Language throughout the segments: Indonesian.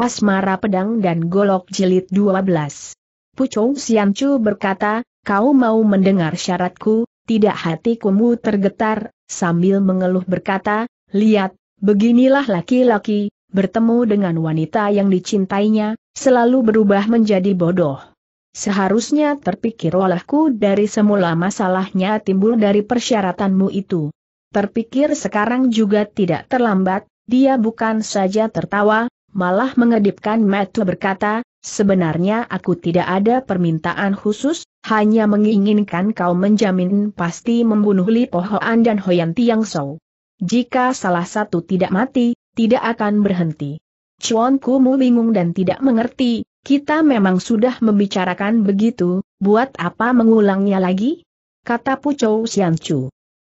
Asmara Pedang dan Golok Jilid 12. Pucung Siancu berkata, kau mau mendengar syaratku, tidak hatiku tergetar, sambil mengeluh berkata, lihat, beginilah laki-laki, bertemu dengan wanita yang dicintainya, selalu berubah menjadi bodoh. Seharusnya terpikir olehku dari semula masalahnya timbul dari persyaratanmu itu. Terpikir sekarang juga tidak terlambat, dia bukan saja tertawa, malah mengedipkan mata berkata, sebenarnya aku tidak ada permintaan khusus, hanya menginginkan kau menjamin pasti membunuh Li Po dan Hoyan Tiang Sou. Jika salah satu tidak mati, tidak akan berhenti. Chuan Kumu bingung dan tidak mengerti, kita memang sudah membicarakan begitu, buat apa mengulangnya lagi? Kata Pucou Chu.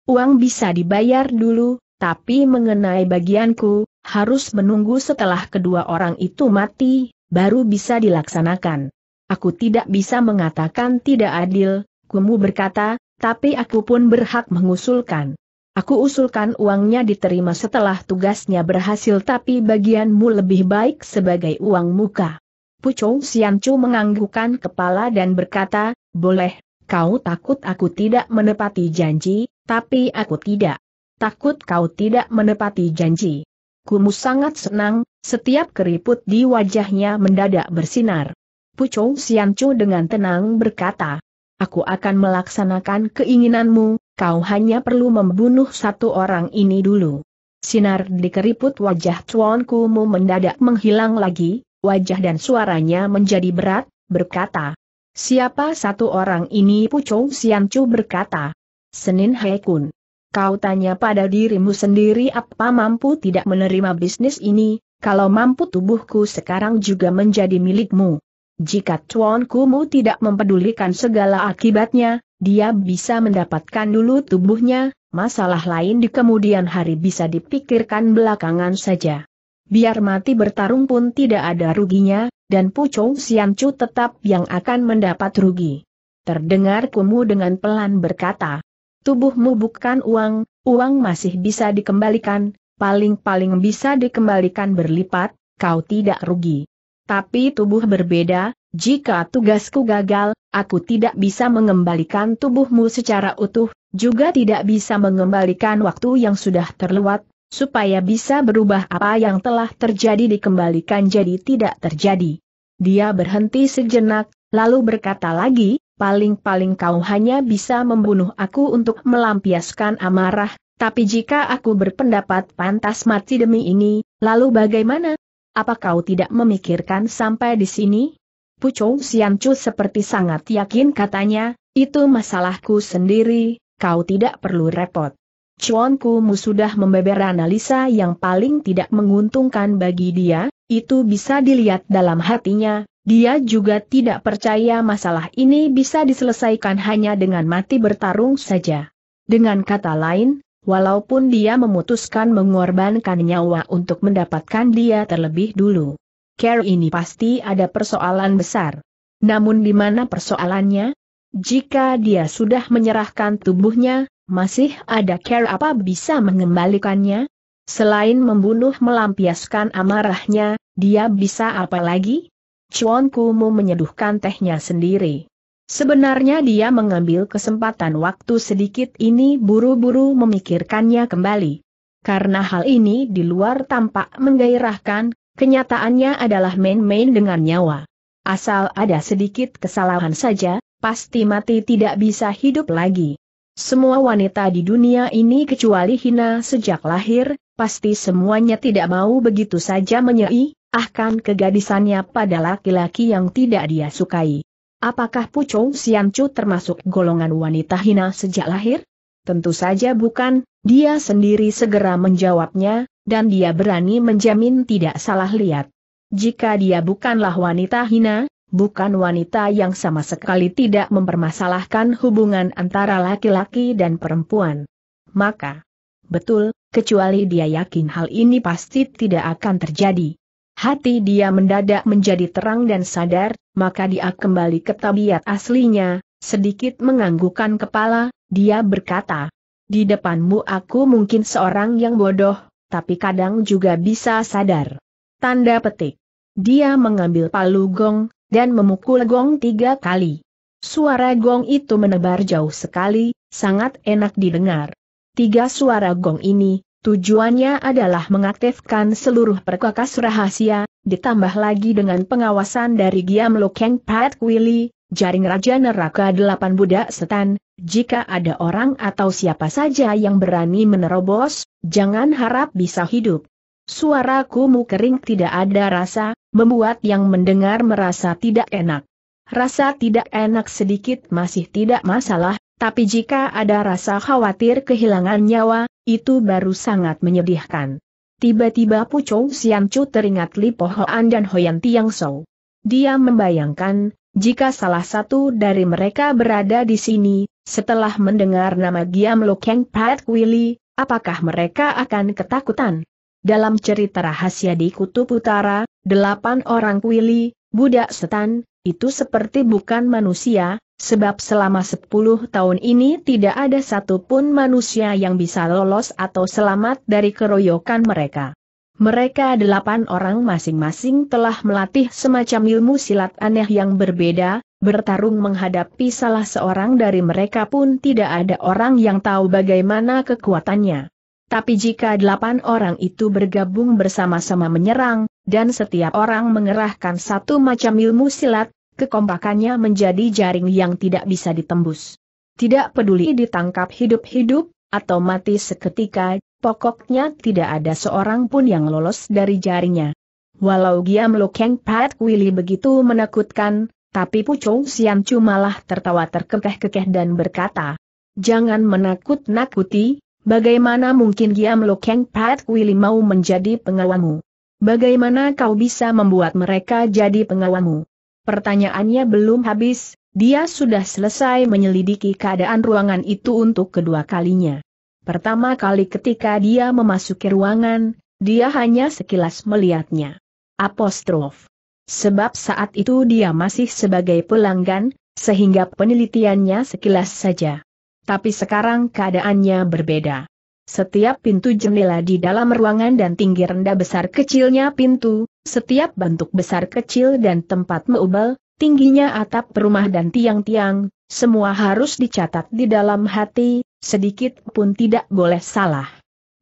Uang bisa dibayar dulu, tapi mengenai bagianku, harus menunggu setelah kedua orang itu mati, baru bisa dilaksanakan. Aku tidak bisa mengatakan tidak adil, Kumu berkata, tapi aku pun berhak mengusulkan. Aku usulkan uangnya diterima setelah tugasnya berhasil tapi bagianmu lebih baik sebagai uang muka. Pucung Siancu menganggukkan kepala dan berkata, boleh, kau takut aku tidak menepati janji, tapi aku tidak. Takut kau tidak menepati janji. Kumu sangat senang, setiap keriput di wajahnya mendadak bersinar. Pucung Siancu dengan tenang berkata, Aku akan melaksanakan keinginanmu, kau hanya perlu membunuh satu orang ini dulu. Sinar di keriput wajah Chuan Kumu mendadak menghilang lagi, wajah dan suaranya menjadi berat, berkata, Siapa satu orang ini Pucung Siancu berkata, Senin Kun." Kau tanya pada dirimu sendiri apa mampu tidak menerima bisnis ini, kalau mampu tubuhku sekarang juga menjadi milikmu. Jika Tuan Kumu tidak mempedulikan segala akibatnya, dia bisa mendapatkan dulu tubuhnya, masalah lain di kemudian hari bisa dipikirkan belakangan saja. Biar mati bertarung pun tidak ada ruginya, dan Pucong Siancu tetap yang akan mendapat rugi. Terdengar Kumu dengan pelan berkata, tubuhmu bukan uang, uang masih bisa dikembalikan, paling-paling bisa dikembalikan berlipat, kau tidak rugi. Tapi tubuh berbeda, jika tugasku gagal, aku tidak bisa mengembalikan tubuhmu secara utuh, juga tidak bisa mengembalikan waktu yang sudah terlewat, supaya bisa berubah apa yang telah terjadi dikembalikan jadi tidak terjadi. Dia berhenti sejenak, lalu berkata lagi, paling-paling kau hanya bisa membunuh aku untuk melampiaskan amarah, tapi jika aku berpendapat pantas mati demi ini, lalu bagaimana? Apa kau tidak memikirkan sampai di sini? Pucung Siancu seperti sangat yakin katanya, itu masalahku sendiri, kau tidak perlu repot. Cuanku Kumu sudah membeber analisa yang paling tidak menguntungkan bagi dia, itu bisa dilihat dalam hatinya, dia juga tidak percaya masalah ini bisa diselesaikan hanya dengan mati bertarung saja. Dengan kata lain, walaupun dia memutuskan mengorbankan nyawa untuk mendapatkan dia terlebih dulu. Care ini pasti ada persoalan besar. Namun di mana persoalannya? Jika dia sudah menyerahkan tubuhnya, masih ada care apa bisa mengembalikannya? Selain membunuh melampiaskan amarahnya, dia bisa apa lagi? Chuan Kumu menyeduhkan tehnya sendiri. Sebenarnya dia mengambil kesempatan waktu sedikit ini buru-buru memikirkannya kembali. Karena hal ini di luar tampak menggairahkan, kenyataannya adalah main-main dengan nyawa. Asal ada sedikit kesalahan saja, pasti mati tidak bisa hidup lagi. Semua wanita di dunia ini kecuali hina sejak lahir, pasti semuanya tidak mau begitu saja menyei, akan kegadisannya pada laki-laki yang tidak dia sukai. Apakah Pucong Siancu termasuk golongan wanita hina sejak lahir? Tentu saja bukan, dia sendiri segera menjawabnya, dan dia berani menjamin tidak salah lihat. Jika dia bukanlah wanita hina, bukan wanita yang sama sekali tidak mempermasalahkan hubungan antara laki-laki dan perempuan. Maka, betul, kecuali dia yakin hal ini pasti tidak akan terjadi. Hati dia mendadak menjadi terang dan sadar, maka dia kembali ke tabiat aslinya, sedikit menganggukkan kepala, dia berkata, Di depanmu aku mungkin seorang yang bodoh, tapi kadang juga bisa sadar. Tanda petik. Dia mengambil palu gong, dan memukul gong tiga kali. Suara gong itu menebar jauh sekali, sangat enak didengar. Tiga suara gong ini, Tujuannya adalah mengaktifkan seluruh perkakas rahasia, ditambah lagi dengan pengawasan dari Giam Lokeng Pat Willy, jaring Raja Neraka Delapan Budak Setan, jika ada orang atau siapa saja yang berani menerobos, jangan harap bisa hidup. Suaraku mu kering tidak ada rasa, membuat yang mendengar merasa tidak enak. Rasa tidak enak sedikit masih tidak masalah, tapi jika ada rasa khawatir kehilangan nyawa, itu baru sangat menyedihkan. Tiba-tiba Pucou Siancu teringat Li Hoan dan Hoyan Tiang So. Dia membayangkan, jika salah satu dari mereka berada di sini, setelah mendengar nama Giam Lokeng Pat Willy, apakah mereka akan ketakutan? Dalam cerita rahasia di Kutub Utara, delapan orang Willy, budak setan, itu seperti bukan manusia, Sebab selama 10 tahun ini tidak ada satupun manusia yang bisa lolos atau selamat dari keroyokan mereka. Mereka delapan orang masing-masing telah melatih semacam ilmu silat aneh yang berbeda, bertarung menghadapi salah seorang dari mereka pun tidak ada orang yang tahu bagaimana kekuatannya. Tapi jika delapan orang itu bergabung bersama-sama menyerang, dan setiap orang mengerahkan satu macam ilmu silat, kekompakannya menjadi jaring yang tidak bisa ditembus. Tidak peduli ditangkap hidup-hidup, atau mati seketika, pokoknya tidak ada seorang pun yang lolos dari jaringnya. Walau Giam Lo Keng Pat Willy begitu menakutkan, tapi Pucung Sian malah tertawa terkekeh-kekeh dan berkata, Jangan menakut-nakuti, bagaimana mungkin Giam Lo Keng Pat Willy mau menjadi pengawamu? Bagaimana kau bisa membuat mereka jadi pengawamu? Pertanyaannya belum habis, dia sudah selesai menyelidiki keadaan ruangan itu untuk kedua kalinya. Pertama kali ketika dia memasuki ruangan, dia hanya sekilas melihatnya. Apostrof. Sebab saat itu dia masih sebagai pelanggan, sehingga penelitiannya sekilas saja. Tapi sekarang keadaannya berbeda. Setiap pintu jendela di dalam ruangan dan tinggi rendah besar kecilnya pintu, setiap bentuk besar kecil dan tempat meubel, tingginya atap rumah dan tiang-tiang, semua harus dicatat di dalam hati, sedikit pun tidak boleh salah.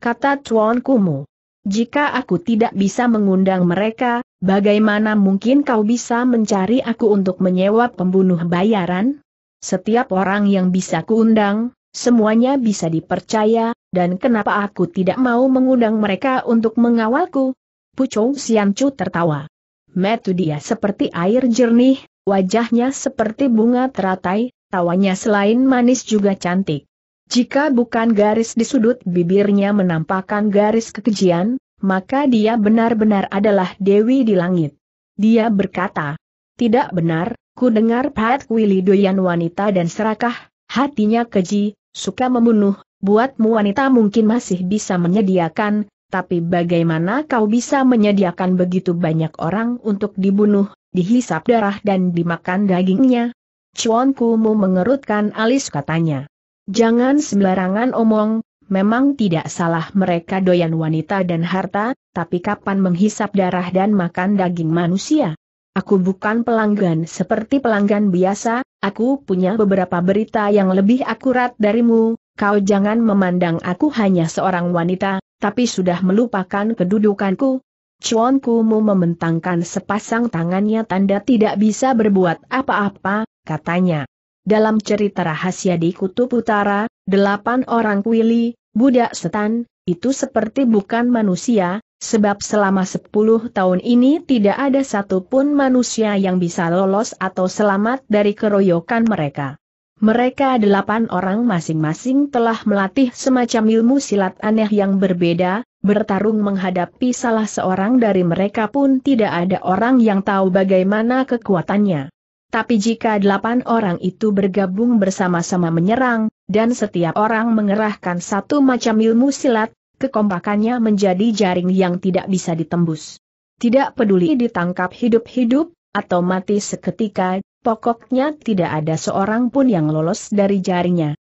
Kata Chuan Kumu. Jika aku tidak bisa mengundang mereka, bagaimana mungkin kau bisa mencari aku untuk menyewa pembunuh bayaran? Setiap orang yang bisa kuundang, Semuanya bisa dipercaya, dan kenapa aku tidak mau mengundang mereka untuk mengawalku? Pucung Siancu tertawa. Metu dia seperti air jernih, wajahnya seperti bunga teratai, tawanya selain manis juga cantik. Jika bukan garis di sudut bibirnya menampakkan garis kekejian, maka dia benar-benar adalah Dewi di langit. Dia berkata, tidak benar, ku dengar Pat Willy doyan wanita dan serakah, hatinya keji, suka membunuh, buatmu wanita mungkin masih bisa menyediakan, tapi bagaimana kau bisa menyediakan begitu banyak orang untuk dibunuh, dihisap darah dan dimakan dagingnya? Chuan Kumu mengerutkan alis katanya. Jangan sembarangan omong, memang tidak salah mereka doyan wanita dan harta, tapi kapan menghisap darah dan makan daging manusia? Aku bukan pelanggan seperti pelanggan biasa, aku punya beberapa berita yang lebih akurat darimu, kau jangan memandang aku hanya seorang wanita, tapi sudah melupakan kedudukanku. Chuan Kumu membentangkan sepasang tangannya tanda tidak bisa berbuat apa-apa, katanya. Dalam cerita rahasia di Kutub Utara, delapan orang kuili, Budak setan, itu seperti bukan manusia, sebab selama 10 tahun ini tidak ada satupun manusia yang bisa lolos atau selamat dari keroyokan mereka. Mereka delapan orang masing-masing telah melatih semacam ilmu silat aneh yang berbeda, bertarung menghadapi salah seorang dari mereka pun tidak ada orang yang tahu bagaimana kekuatannya. Tapi jika delapan orang itu bergabung bersama-sama menyerang, dan setiap orang mengerahkan satu macam ilmu silat, kekompakannya menjadi jaring yang tidak bisa ditembus. Tidak peduli ditangkap hidup-hidup, atau mati seketika, pokoknya tidak ada seorang pun yang lolos dari jaringnya.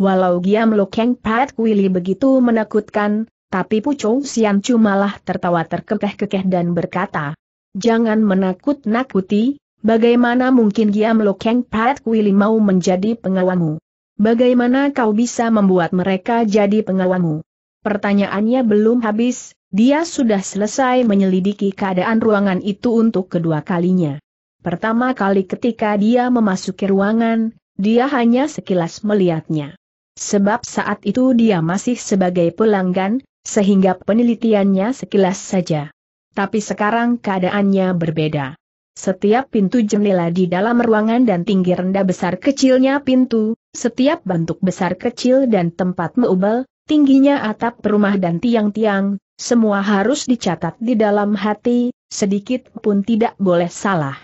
Walau Giam Lokeng Pat Willy begitu menakutkan, tapi Pucung Sian malah tertawa terkekeh-kekeh dan berkata, Jangan menakut-nakuti, bagaimana mungkin Giam Lokeng Pat Willy mau menjadi pengawamu? Bagaimana kau bisa membuat mereka jadi pengawalmu? Pertanyaannya belum habis, dia sudah selesai menyelidiki keadaan ruangan itu untuk kedua kalinya. Pertama kali ketika dia memasuki ruangan, dia hanya sekilas melihatnya. Sebab saat itu dia masih sebagai pelanggan, sehingga penelitiannya sekilas saja. Tapi sekarang keadaannya berbeda. Setiap pintu jendela di dalam ruangan dan tinggi rendah besar kecilnya pintu, setiap bentuk besar kecil dan tempat meubel, tingginya atap rumah dan tiang-tiang, semua harus dicatat di dalam hati, sedikit pun tidak boleh salah.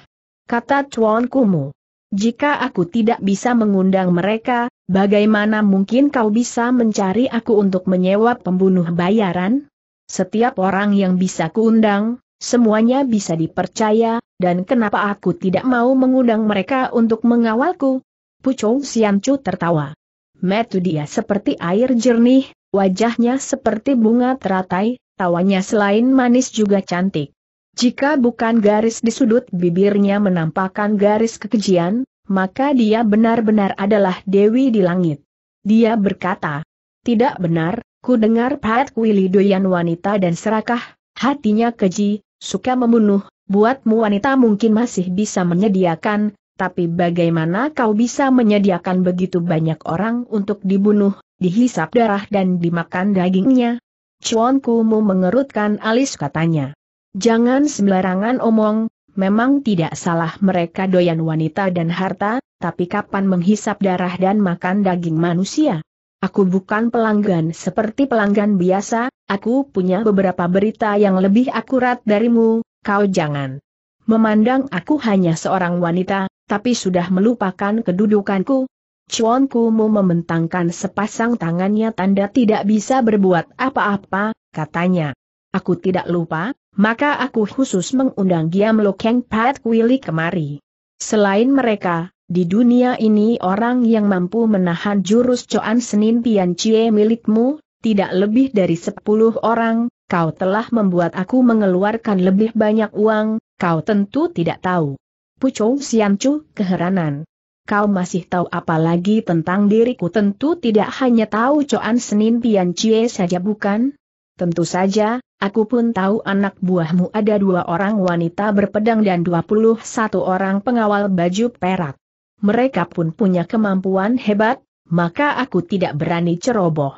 Kata Chuan Kumu. Jika aku tidak bisa mengundang mereka, bagaimana mungkin kau bisa mencari aku untuk menyewa pembunuh bayaran? Setiap orang yang bisa kuundang, semuanya bisa dipercaya, dan kenapa aku tidak mau mengundang mereka untuk mengawalku? Pucung Siamcu tertawa. Metu dia seperti air jernih, wajahnya seperti bunga teratai, tawanya selain manis juga cantik. Jika bukan garis di sudut bibirnya menampakkan garis kekejian, maka dia benar-benar adalah Dewi di langit. Dia berkata, tidak benar, ku dengar Pat Willy doyan wanita dan serakah, hatinya keji, suka membunuh, buatmu wanita mungkin masih bisa menyediakan, tapi bagaimana kau bisa menyediakan begitu banyak orang untuk dibunuh, dihisap darah dan dimakan dagingnya? Chuan Kumu mengerutkan alis katanya. Jangan sembarangan omong, memang tidak salah mereka doyan wanita dan harta, tapi kapan menghisap darah dan makan daging manusia? Aku bukan pelanggan seperti pelanggan biasa, aku punya beberapa berita yang lebih akurat darimu, kau jangan memandang aku hanya seorang wanita, tapi sudah melupakan kedudukanku. Chuan Kumu membentangkan sepasang tangannya tanda tidak bisa berbuat apa-apa, katanya. Aku tidak lupa, maka aku khusus mengundang Giam Lokeng Pat Kwili kemari. Selain mereka, di dunia ini orang yang mampu menahan jurus Coan Senin Pian Cie milikmu, tidak lebih dari sepuluh orang, kau telah membuat aku mengeluarkan lebih banyak uang, kau tentu tidak tahu. Pucung Siancu keheranan. Kau masih tahu apa lagi tentang diriku tentu tidak hanya tahu Coan Senin Pian Cie saja bukan? Tentu saja, aku pun tahu anak buahmu ada dua orang wanita berpedang dan 21 orang pengawal baju perak. Mereka pun punya kemampuan hebat, maka aku tidak berani ceroboh.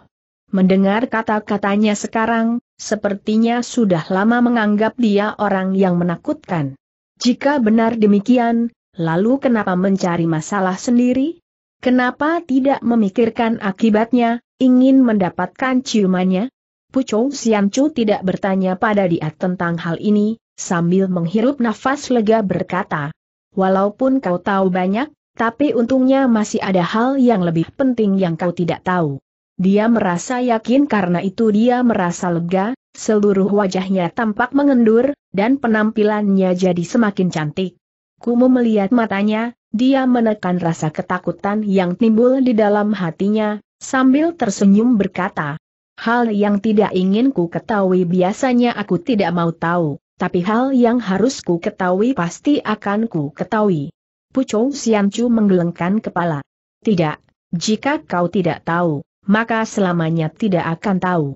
Mendengar kata-katanya sekarang, sepertinya sudah lama menganggap dia orang yang menakutkan. Jika benar demikian, lalu kenapa mencari masalah sendiri? Kenapa tidak memikirkan akibatnya, ingin mendapatkan ciumannya? Pucung Siancu tidak bertanya pada dia tentang hal ini, sambil menghirup nafas lega berkata, Walaupun kau tahu banyak, tapi untungnya masih ada hal yang lebih penting yang kau tidak tahu. Dia merasa yakin karena itu dia merasa lega, seluruh wajahnya tampak mengendur, dan penampilannya jadi semakin cantik. Kumu melihat matanya, dia menekan rasa ketakutan yang timbul di dalam hatinya, sambil tersenyum berkata, Hal yang tidak ingin ku ketahui biasanya aku tidak mau tahu, tapi hal yang harus ku ketahui pasti akan ku ketahui. Pucou Siancu menggelengkan kepala. Tidak, jika kau tidak tahu, maka selamanya tidak akan tahu.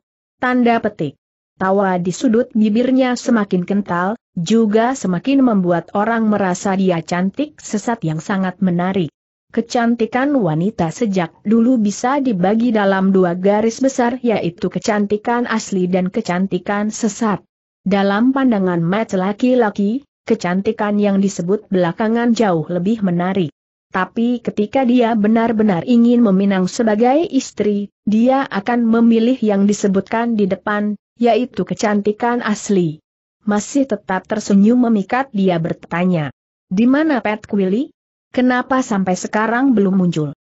Tanda petik. Tawa di sudut bibirnya semakin kental, juga semakin membuat orang merasa dia cantik sesat yang sangat menarik. Kecantikan wanita sejak dulu bisa dibagi dalam dua garis besar yaitu kecantikan asli dan kecantikan sesat. Dalam pandangan mat laki-laki, kecantikan yang disebut belakangan jauh lebih menarik. Tapi ketika dia benar-benar ingin meminang sebagai istri, dia akan memilih yang disebutkan di depan, yaitu kecantikan asli. Masih tetap tersenyum memikat dia bertanya. Di mana Pat Quilly? Kenapa sampai sekarang belum muncul?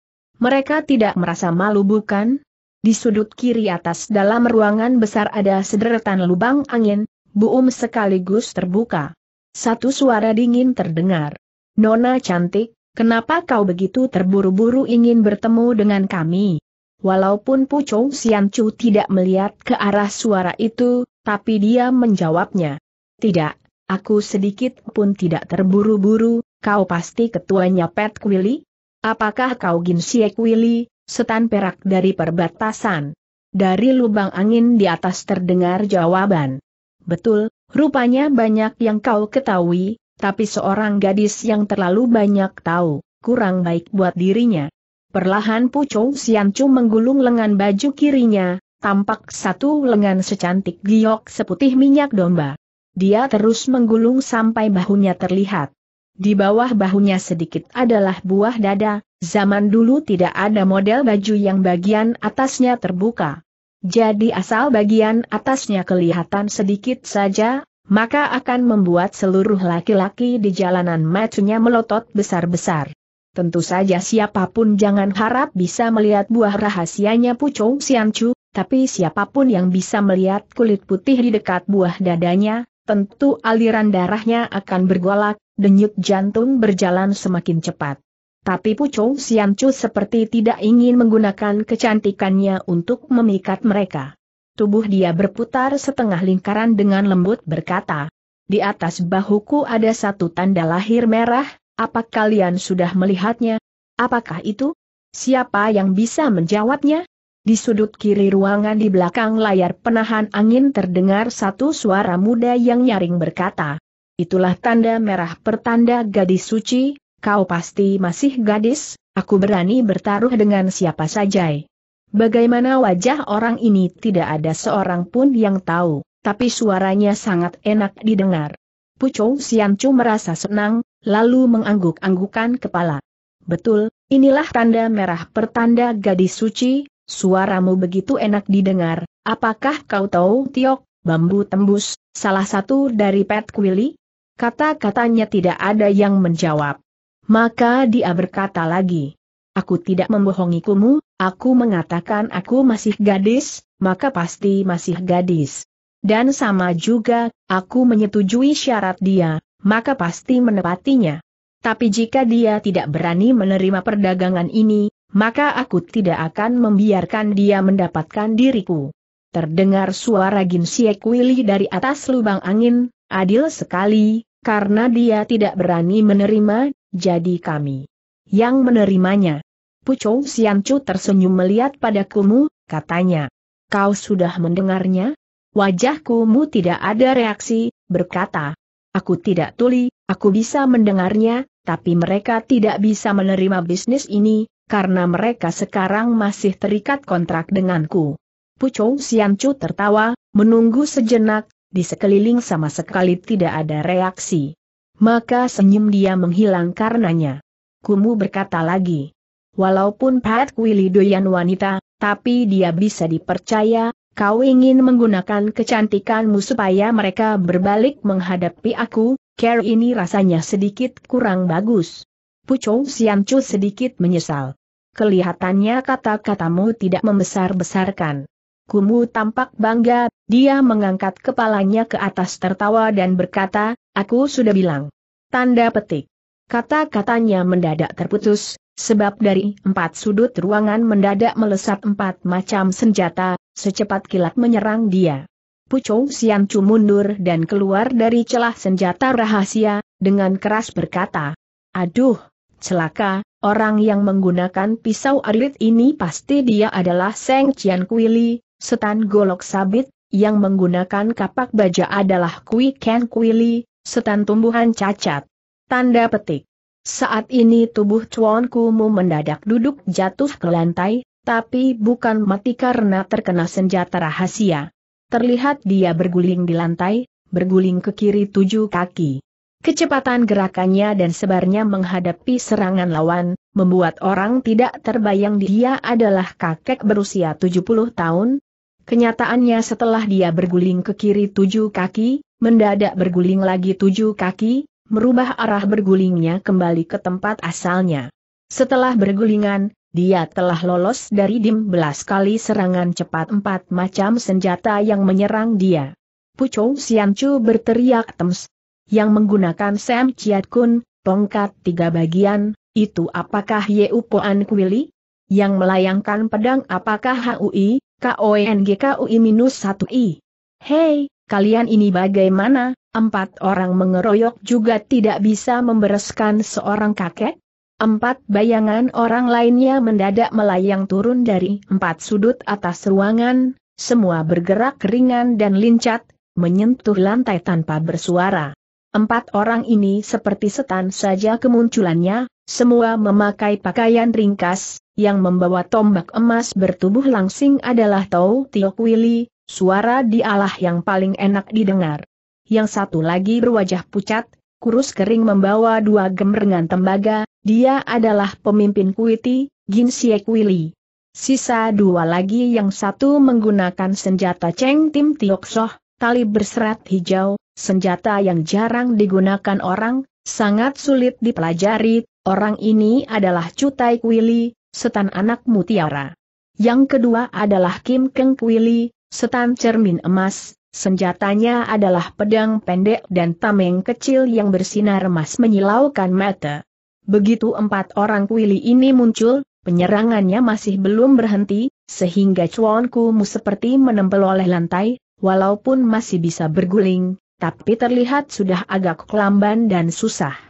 Mereka tidak merasa malu bukan? Di sudut kiri atas dalam ruangan besar ada sederetan lubang angin, buum sekaligus terbuka. Satu suara dingin terdengar. Nona cantik, kenapa kau begitu terburu-buru ingin bertemu dengan kami? Walaupun Pucung Siancu tidak melihat ke arah suara itu, tapi dia menjawabnya. Tidak, aku sedikit pun tidak terburu-buru, kau pasti ketuanya Pet Quilly? Apakah kau Gin Sie Quilly, setan perak dari perbatasan? Dari lubang angin di atas terdengar jawaban. Betul, rupanya banyak yang kau ketahui, tapi seorang gadis yang terlalu banyak tahu, kurang baik buat dirinya. Perlahan Pucung Siancu menggulung lengan baju kirinya, tampak satu lengan secantik giok seputih minyak domba. Dia terus menggulung sampai bahunya terlihat. Di bawah bahunya sedikit adalah buah dada, zaman dulu tidak ada model baju yang bagian atasnya terbuka. Jadi asal bagian atasnya kelihatan sedikit saja, maka akan membuat seluruh laki-laki di jalanan macunya melotot besar-besar. Tentu saja siapapun jangan harap bisa melihat buah rahasianya Pucong Siancu, tapi siapapun yang bisa melihat kulit putih di dekat buah dadanya, tentu aliran darahnya akan bergolak, denyut jantung berjalan semakin cepat. Tapi Pucong Siancu seperti tidak ingin menggunakan kecantikannya untuk memikat mereka. Tubuh dia berputar setengah lingkaran dengan lembut berkata, di atas bahuku ada satu tanda lahir merah, apa kalian sudah melihatnya? Apakah itu? Siapa yang bisa menjawabnya? Di sudut kiri ruangan di belakang layar penahan angin terdengar satu suara muda yang nyaring berkata, Itulah tanda merah pertanda gadis suci, kau pasti masih gadis, aku berani bertaruh dengan siapa saja. Bagaimana wajah orang ini tidak ada seorang pun yang tahu, tapi suaranya sangat enak didengar. Sian Chu merasa senang, lalu mengangguk-anggukan kepala. Betul, inilah tanda merah pertanda gadis suci, suaramu begitu enak didengar, apakah kau tahu Tiok, bambu tembus, salah satu dari Pat Quilly? Kata-katanya tidak ada yang menjawab. Maka dia berkata lagi, Aku tidak membohongi kumu, aku mengatakan aku masih gadis, maka pasti masih gadis. Dan sama juga, aku menyetujui syarat dia, maka pasti menepatinya. Tapi jika dia tidak berani menerima perdagangan ini, maka aku tidak akan membiarkan dia mendapatkan diriku. Terdengar suara Ginsiek Willy dari atas lubang angin, adil sekali, karena dia tidak berani menerima, jadi kami yang menerimanya. Pucou Siancu tersenyum melihat pada kumu, katanya. Kau sudah mendengarnya? mu tidak ada reaksi, berkata, Aku tidak tuli, aku bisa mendengarnya, tapi mereka tidak bisa menerima bisnis ini, karena mereka sekarang masih terikat kontrak denganku. Pucung Siancu tertawa, menunggu sejenak, di sekeliling sama sekali tidak ada reaksi. Maka senyum dia menghilang karenanya. Kumu berkata lagi. Walaupun Pat Willy doyan wanita, tapi dia bisa dipercaya, Kau ingin menggunakan kecantikanmu supaya mereka berbalik menghadapi aku, care ini rasanya sedikit kurang bagus. Pucong Siancu sedikit menyesal. Kelihatannya kata-katamu tidak membesar-besarkan. Kumu tampak bangga, dia mengangkat kepalanya ke atas tertawa dan berkata, aku sudah bilang. Tanda petik. Kata-katanya mendadak terputus, sebab dari empat sudut ruangan mendadak melesat empat macam senjata, Secepat kilat menyerang dia. Pucung Chu mundur dan keluar dari celah senjata rahasia, dengan keras berkata, Aduh, celaka, orang yang menggunakan pisau arit ini pasti dia adalah Seng Cian Kuili, setan golok sabit, yang menggunakan kapak baja adalah Kui Ken Kuili, setan tumbuhan cacat. Tanda petik. Saat ini tubuh Chuan Kumu mendadak duduk jatuh ke lantai, tapi bukan mati karena terkena senjata rahasia. Terlihat dia berguling di lantai, berguling ke kiri tujuh kaki. Kecepatan gerakannya dan sebarnya menghadapi serangan lawan, membuat orang tidak terbayang dia adalah kakek berusia 70 tahun. Kenyataannya setelah dia berguling ke kiri tujuh kaki, mendadak berguling lagi tujuh kaki, merubah arah bergulingnya kembali ke tempat asalnya. Setelah bergulingan, dia telah lolos dari dim belas kali serangan cepat empat macam senjata yang menyerang dia. Pucou Siancu berteriak tems. Yang menggunakan Sam Chiat Kun, tongkat tiga bagian, itu apakah Yeu Poan Kwili? Yang melayangkan pedang apakah HUI, KONGKUI minus satu i Hei, kalian ini bagaimana, empat orang mengeroyok juga tidak bisa membereskan seorang kakek? Empat bayangan orang lainnya mendadak melayang turun dari empat sudut atas ruangan, semua bergerak ringan dan lincat, menyentuh lantai tanpa bersuara. Empat orang ini seperti setan saja kemunculannya, semua memakai pakaian ringkas, yang membawa tombak emas bertubuh langsing adalah Tau Tiok Wili, suara dialah yang paling enak didengar. Yang satu lagi berwajah pucat, kurus kering membawa dua gemerengan tembaga, dia adalah pemimpin Kuiti, Jin Willy. Sisa dua lagi yang satu menggunakan senjata Cheng Tim Tiok Soh, tali berserat hijau, senjata yang jarang digunakan orang, sangat sulit dipelajari, orang ini adalah Cutai Kuili, setan anak mutiara. Yang kedua adalah Kim Keng Kuili, setan cermin emas, Senjatanya adalah pedang pendek dan tameng kecil yang bersinar emas menyilaukan mata. Begitu empat orang kuili ini muncul, penyerangannya masih belum berhenti, sehingga Chuan Kumu seperti menempel oleh lantai, walaupun masih bisa berguling, tapi terlihat sudah agak kelamban dan susah.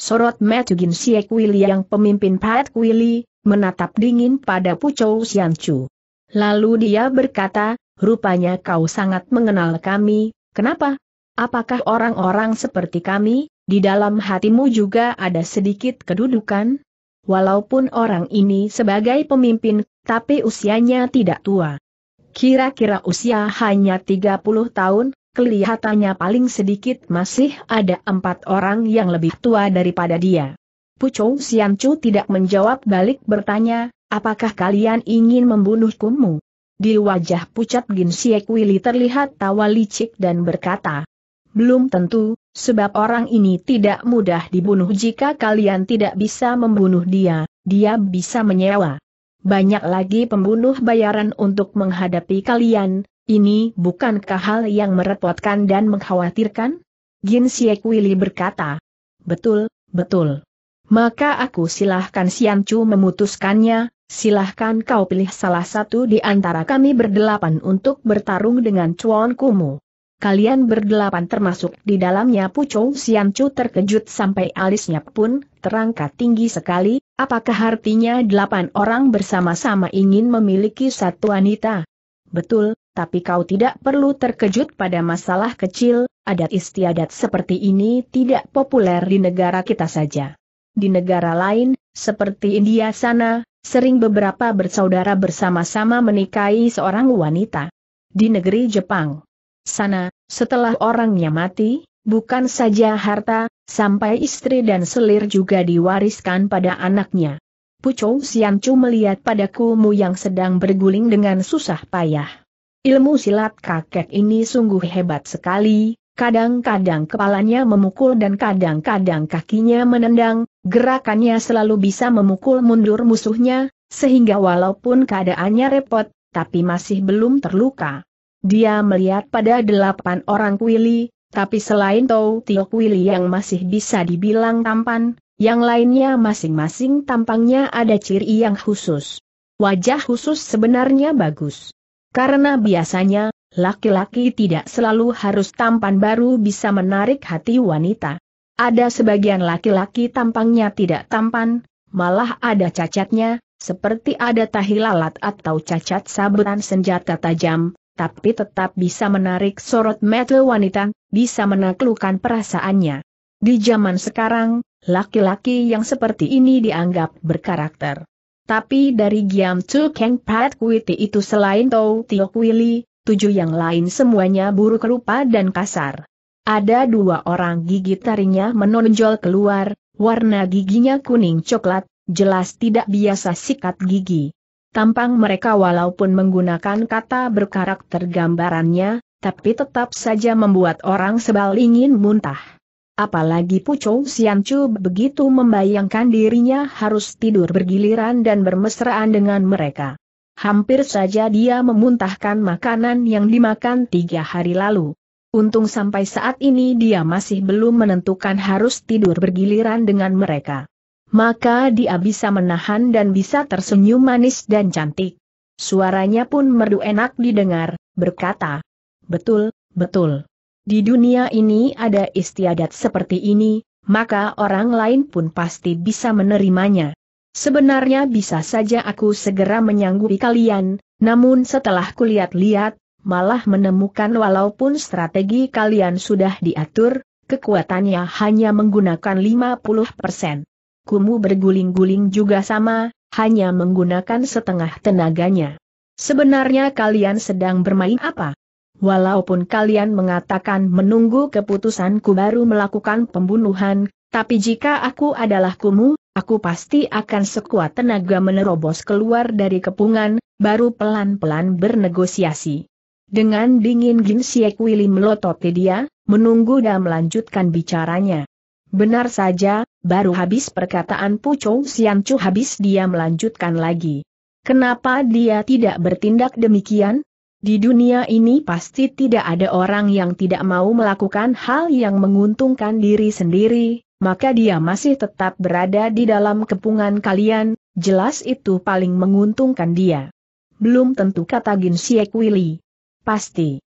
Sorot Matthew Ginsie Kuili yang pemimpin Pat Kuili, menatap dingin pada Pucou Sianchu. Lalu dia berkata, rupanya kau sangat mengenal kami, kenapa? Apakah orang-orang seperti kami, di dalam hatimu juga ada sedikit kedudukan? Walaupun orang ini sebagai pemimpin, tapi usianya tidak tua. Kira-kira usia hanya 30 tahun, kelihatannya paling sedikit masih ada empat orang yang lebih tua daripada dia. Pucung Siancu tidak menjawab balik bertanya, apakah kalian ingin membunuh kumu? Di wajah pucat Gin Siek Willy terlihat tawa licik dan berkata, belum tentu, sebab orang ini tidak mudah dibunuh jika kalian tidak bisa membunuh dia, dia bisa menyewa. Banyak lagi pembunuh bayaran untuk menghadapi kalian, ini bukankah hal yang merepotkan dan mengkhawatirkan? Gin Siek Willy berkata. Betul, betul. Maka aku silahkan Sian Chu memutuskannya, silahkan kau pilih salah satu di antara kami berdelapan untuk bertarung dengan cuan Kumu. Kalian berdelapan termasuk di dalamnya Pucung Siancu terkejut sampai alisnya pun terangkat tinggi sekali, apakah artinya delapan orang bersama-sama ingin memiliki satu wanita? Betul, tapi kau tidak perlu terkejut pada masalah kecil, adat istiadat seperti ini tidak populer di negara kita saja. Di negara lain, seperti India sana, sering beberapa bersaudara bersama-sama menikahi seorang wanita di negeri Jepang. Sana, setelah orangnya mati, bukan saja harta, sampai istri dan selir juga diwariskan pada anaknya. Pucou Siancu melihat pada kumu yang sedang berguling dengan susah payah. Ilmu silat kakek ini sungguh hebat sekali, Kadang-kadang kepalanya memukul dan kadang-kadang kakinya menendang, gerakannya selalu bisa memukul mundur musuhnya, sehingga walaupun keadaannya repot, tapi masih belum terluka. Dia melihat pada delapan orang kuili, tapi selain Tau Tio Kuili yang masih bisa dibilang tampan, yang lainnya masing-masing tampangnya ada ciri yang khusus. Wajah khusus sebenarnya bagus. Karena biasanya, laki-laki tidak selalu harus tampan baru bisa menarik hati wanita. Ada sebagian laki-laki tampangnya tidak tampan, malah ada cacatnya, seperti ada tahi lalat atau cacat sabutan senjata tajam, tapi tetap bisa menarik sorot mata wanita, bisa menaklukkan perasaannya. Di zaman sekarang, laki-laki yang seperti ini dianggap berkarakter. Tapi dari Giam Chu Keng Pat Kuiti itu selain Tau Tio Kuili, tujuh yang lain semuanya buruk rupa dan kasar. Ada dua orang gigi tarinya menonjol keluar, warna giginya kuning coklat, jelas tidak biasa sikat gigi. Tampang mereka walaupun menggunakan kata berkarakter gambarannya, tapi tetap saja membuat orang sebal ingin muntah. Apalagi Pucou Siancu begitu membayangkan dirinya harus tidur bergiliran dan bermesraan dengan mereka. Hampir saja dia memuntahkan makanan yang dimakan tiga hari lalu. Untung sampai saat ini dia masih belum menentukan harus tidur bergiliran dengan mereka. Maka dia bisa menahan dan bisa tersenyum manis dan cantik. Suaranya pun merdu enak didengar, berkata, Betul, betul. Di dunia ini ada istiadat seperti ini, maka orang lain pun pasti bisa menerimanya. Sebenarnya bisa saja aku segera menyanggupi kalian, namun setelah kulihat-lihat, malah menemukan walaupun strategi kalian sudah diatur, kekuatannya hanya menggunakan 50%. Kumu berguling-guling juga sama, hanya menggunakan setengah tenaganya. Sebenarnya kalian sedang bermain apa? Walaupun kalian mengatakan menunggu keputusanku baru melakukan pembunuhan, tapi jika aku adalah kumu, aku pasti akan sekuat tenaga menerobos keluar dari kepungan, baru pelan-pelan bernegosiasi. Dengan dingin Jin Siek Willy melototi dia, menunggu dan melanjutkan bicaranya. Benar saja, baru habis perkataan Pu Chou Sian Chu habis dia melanjutkan lagi. Kenapa dia tidak bertindak demikian? Di dunia ini pasti tidak ada orang yang tidak mau melakukan hal yang menguntungkan diri sendiri, maka dia masih tetap berada di dalam kepungan kalian, jelas itu paling menguntungkan dia. Belum tentu kata Gin Willy. Pasti.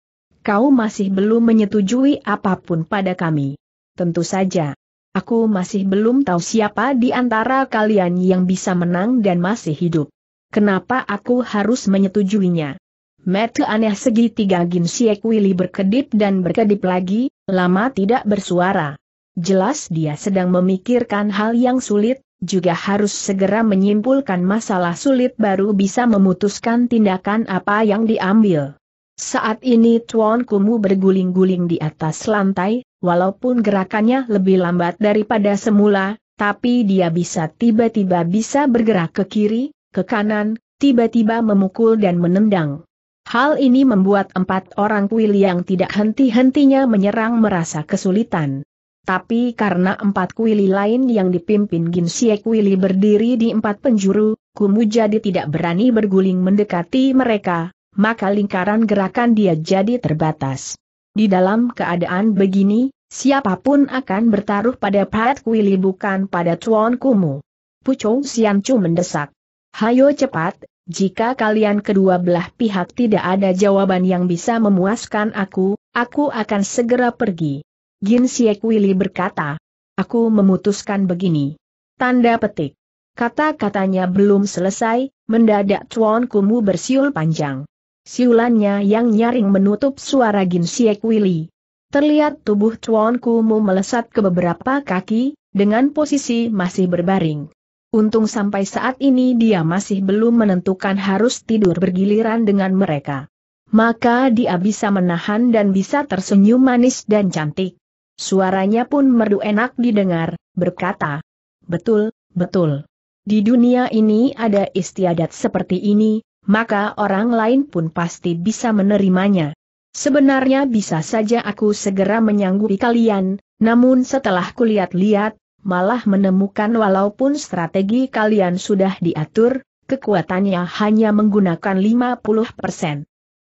Kau masih belum menyetujui apapun pada kami. Tentu saja. Aku masih belum tahu siapa di antara kalian yang bisa menang dan masih hidup. Kenapa aku harus menyetujuinya? Mata aneh segitiga Gin Willy berkedip dan berkedip lagi, lama tidak bersuara. Jelas dia sedang memikirkan hal yang sulit, juga harus segera menyimpulkan masalah sulit baru bisa memutuskan tindakan apa yang diambil. Saat ini Tuan Kumu berguling-guling di atas lantai, walaupun gerakannya lebih lambat daripada semula, tapi dia bisa tiba-tiba bisa bergerak ke kiri, ke kanan, tiba-tiba memukul dan menendang. Hal ini membuat empat orang kuil yang tidak henti-hentinya menyerang merasa kesulitan tapi karena empat kuili lain yang dipimpin Ginsie Kuili berdiri di empat penjuru, Kumu jadi tidak berani berguling mendekati mereka, maka lingkaran gerakan dia jadi terbatas. Di dalam keadaan begini, siapapun akan bertaruh pada Pat Kuili bukan pada Tuan Kumu. Pucung Siancu mendesak. Hayo cepat, jika kalian kedua belah pihak tidak ada jawaban yang bisa memuaskan aku, aku akan segera pergi. Jin Willy berkata, aku memutuskan begini. Tanda petik. Kata-katanya belum selesai, mendadak Chuan Kumu bersiul panjang. Siulannya yang nyaring menutup suara Jin Willy. Terlihat tubuh Chuan Kumu melesat ke beberapa kaki, dengan posisi masih berbaring. Untung sampai saat ini dia masih belum menentukan harus tidur bergiliran dengan mereka. Maka dia bisa menahan dan bisa tersenyum manis dan cantik. Suaranya pun merdu enak didengar, berkata, Betul, betul. Di dunia ini ada istiadat seperti ini, maka orang lain pun pasti bisa menerimanya. Sebenarnya bisa saja aku segera menyanggupi kalian, namun setelah kulihat-lihat, malah menemukan walaupun strategi kalian sudah diatur, kekuatannya hanya menggunakan 50%.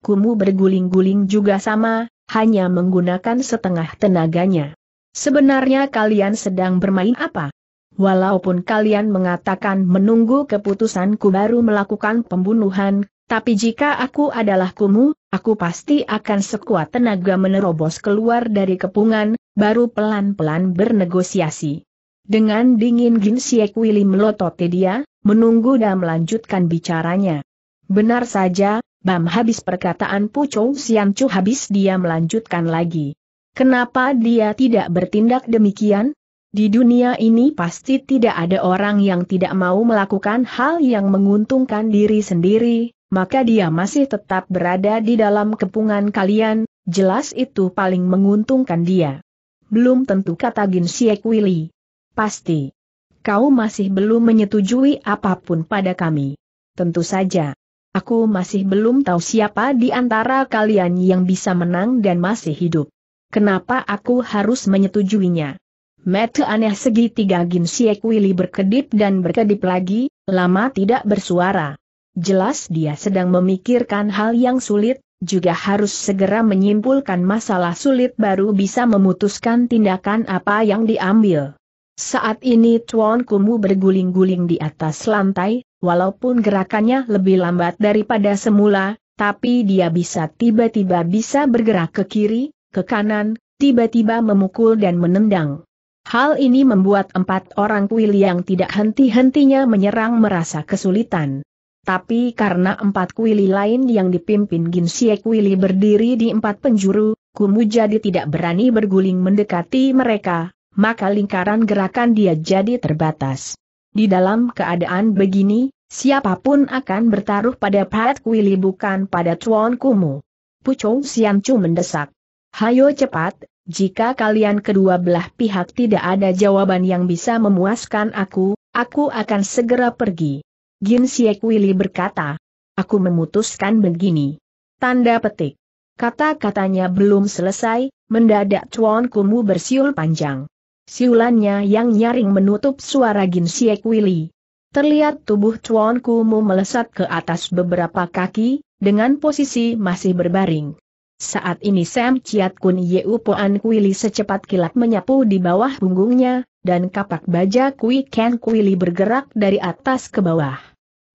Kumu berguling-guling juga sama, hanya menggunakan setengah tenaganya. Sebenarnya kalian sedang bermain apa? Walaupun kalian mengatakan menunggu keputusanku baru melakukan pembunuhan, tapi jika aku adalah kumu, aku pasti akan sekuat tenaga menerobos keluar dari kepungan, baru pelan-pelan bernegosiasi. Dengan dingin Gin Siek Willy melototi dia, menunggu dan melanjutkan bicaranya. Benar saja, Bam habis perkataan Pucou Chu habis dia melanjutkan lagi. Kenapa dia tidak bertindak demikian? Di dunia ini pasti tidak ada orang yang tidak mau melakukan hal yang menguntungkan diri sendiri, maka dia masih tetap berada di dalam kepungan kalian, jelas itu paling menguntungkan dia. Belum tentu kata Gin Willy. Pasti. Kau masih belum menyetujui apapun pada kami. Tentu saja. Aku masih belum tahu siapa di antara kalian yang bisa menang dan masih hidup. Kenapa aku harus menyetujuinya? Mata aneh segitiga Gin Willy berkedip dan berkedip lagi, lama tidak bersuara. Jelas dia sedang memikirkan hal yang sulit, juga harus segera menyimpulkan masalah sulit baru bisa memutuskan tindakan apa yang diambil. Saat ini Tuan Kumu berguling-guling di atas lantai, walaupun gerakannya lebih lambat daripada semula, tapi dia bisa tiba-tiba bisa bergerak ke kiri, ke kanan, tiba-tiba memukul dan menendang. Hal ini membuat empat orang kuil yang tidak henti-hentinya menyerang merasa kesulitan. Tapi karena empat kuili lain yang dipimpin Ginsie Kuili berdiri di empat penjuru, Kumu jadi tidak berani berguling mendekati mereka, maka lingkaran gerakan dia jadi terbatas. Di dalam keadaan begini, siapapun akan bertaruh pada Pat Willy bukan pada Chuan Kumu. Pucung Chu mendesak. Hayo cepat, jika kalian kedua belah pihak tidak ada jawaban yang bisa memuaskan aku, aku akan segera pergi. Gin Siek Willy berkata. Aku memutuskan begini. Tanda petik. Kata-katanya belum selesai, mendadak Chuan Kumu bersiul panjang. Siulannya yang nyaring menutup suara Gin Siek willy. Terlihat tubuh Chuan Kumu melesat ke atas beberapa kaki, dengan posisi masih berbaring. Saat ini Sam Chiat Kun Yeu Poan Kuili secepat kilat menyapu di bawah punggungnya, dan kapak baja Kui Ken Kuili bergerak dari atas ke bawah.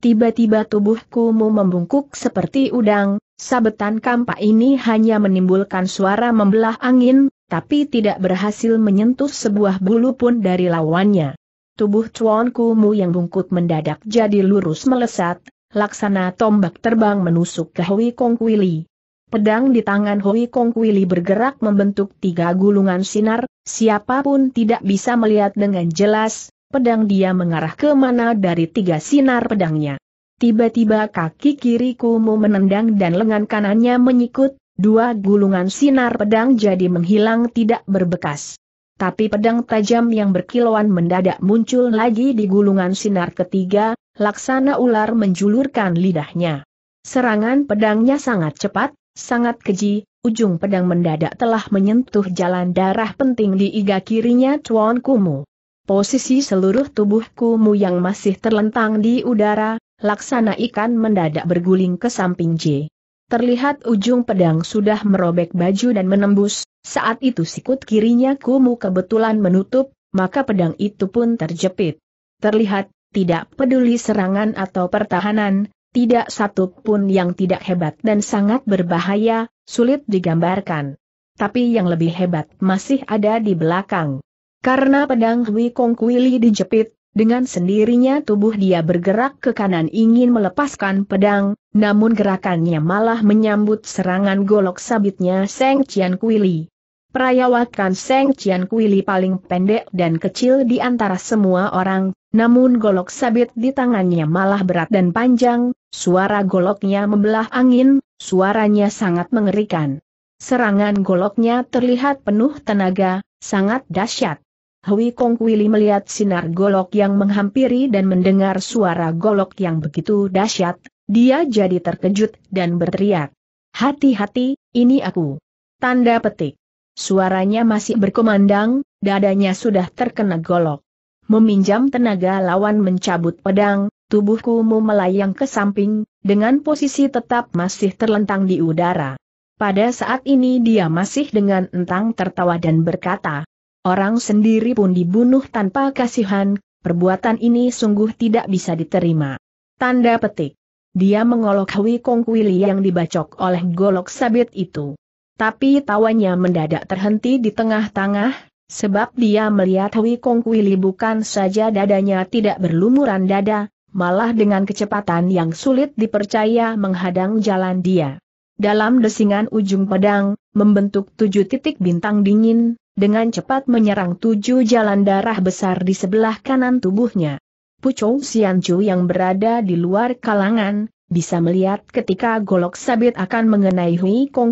Tiba-tiba tubuh kumu membungkuk seperti udang, sabetan kampak ini hanya menimbulkan suara membelah angin, tapi tidak berhasil menyentuh sebuah bulu pun dari lawannya. Tubuh Chuan Kumu yang bungkuk mendadak jadi lurus melesat, laksana tombak terbang menusuk ke Hui Kong Kwili. Pedang di tangan Hui Kong Kwili bergerak membentuk tiga gulungan sinar, siapapun tidak bisa melihat dengan jelas, pedang dia mengarah ke mana dari tiga sinar pedangnya. Tiba-tiba kaki kiri Kumu menendang dan lengan kanannya menyikut, Dua gulungan sinar pedang jadi menghilang tidak berbekas. Tapi pedang tajam yang berkilauan mendadak muncul lagi di gulungan sinar ketiga, laksana ular menjulurkan lidahnya. Serangan pedangnya sangat cepat, sangat keji, ujung pedang mendadak telah menyentuh jalan darah penting di iga kirinya Tuan Kumu. Posisi seluruh tubuh Kumu yang masih terlentang di udara, laksana ikan mendadak berguling ke samping J. Terlihat ujung pedang sudah merobek baju dan menembus, saat itu sikut kirinya Kumu kebetulan menutup, maka pedang itu pun terjepit. Terlihat, tidak peduli serangan atau pertahanan, tidak satu pun yang tidak hebat dan sangat berbahaya, sulit digambarkan. Tapi yang lebih hebat masih ada di belakang. Karena pedang Hui Kong Kuili dijepit, dengan sendirinya tubuh dia bergerak ke kanan ingin melepaskan pedang, namun gerakannya malah menyambut serangan golok sabitnya Seng Cian Kuili. Perayawakan Seng Cian Kuili paling pendek dan kecil di antara semua orang, namun golok sabit di tangannya malah berat dan panjang, suara goloknya membelah angin, suaranya sangat mengerikan. Serangan goloknya terlihat penuh tenaga, sangat dahsyat. Hui Kong Kuili melihat sinar golok yang menghampiri dan mendengar suara golok yang begitu dahsyat, dia jadi terkejut dan berteriak. Hati-hati, ini aku. Tanda petik. Suaranya masih berkumandang, dadanya sudah terkena golok. Meminjam tenaga lawan mencabut pedang, tubuhku mu melayang ke samping, dengan posisi tetap masih terlentang di udara. Pada saat ini dia masih dengan entang tertawa dan berkata, orang sendiri pun dibunuh tanpa kasihan, perbuatan ini sungguh tidak bisa diterima. Tanda petik. Dia mengolok Hui Kong Kuili yang dibacok oleh golok sabit itu. Tapi tawanya mendadak terhenti di tengah-tengah, sebab dia melihat Hui Kong Kuili bukan saja dadanya tidak berlumuran dada, malah dengan kecepatan yang sulit dipercaya menghadang jalan dia. Dalam desingan ujung pedang, membentuk tujuh titik bintang dingin, dengan cepat menyerang tujuh jalan darah besar di sebelah kanan tubuhnya. Pucung Sianju yang berada di luar kalangan, bisa melihat ketika golok sabit akan mengenai Hui Kong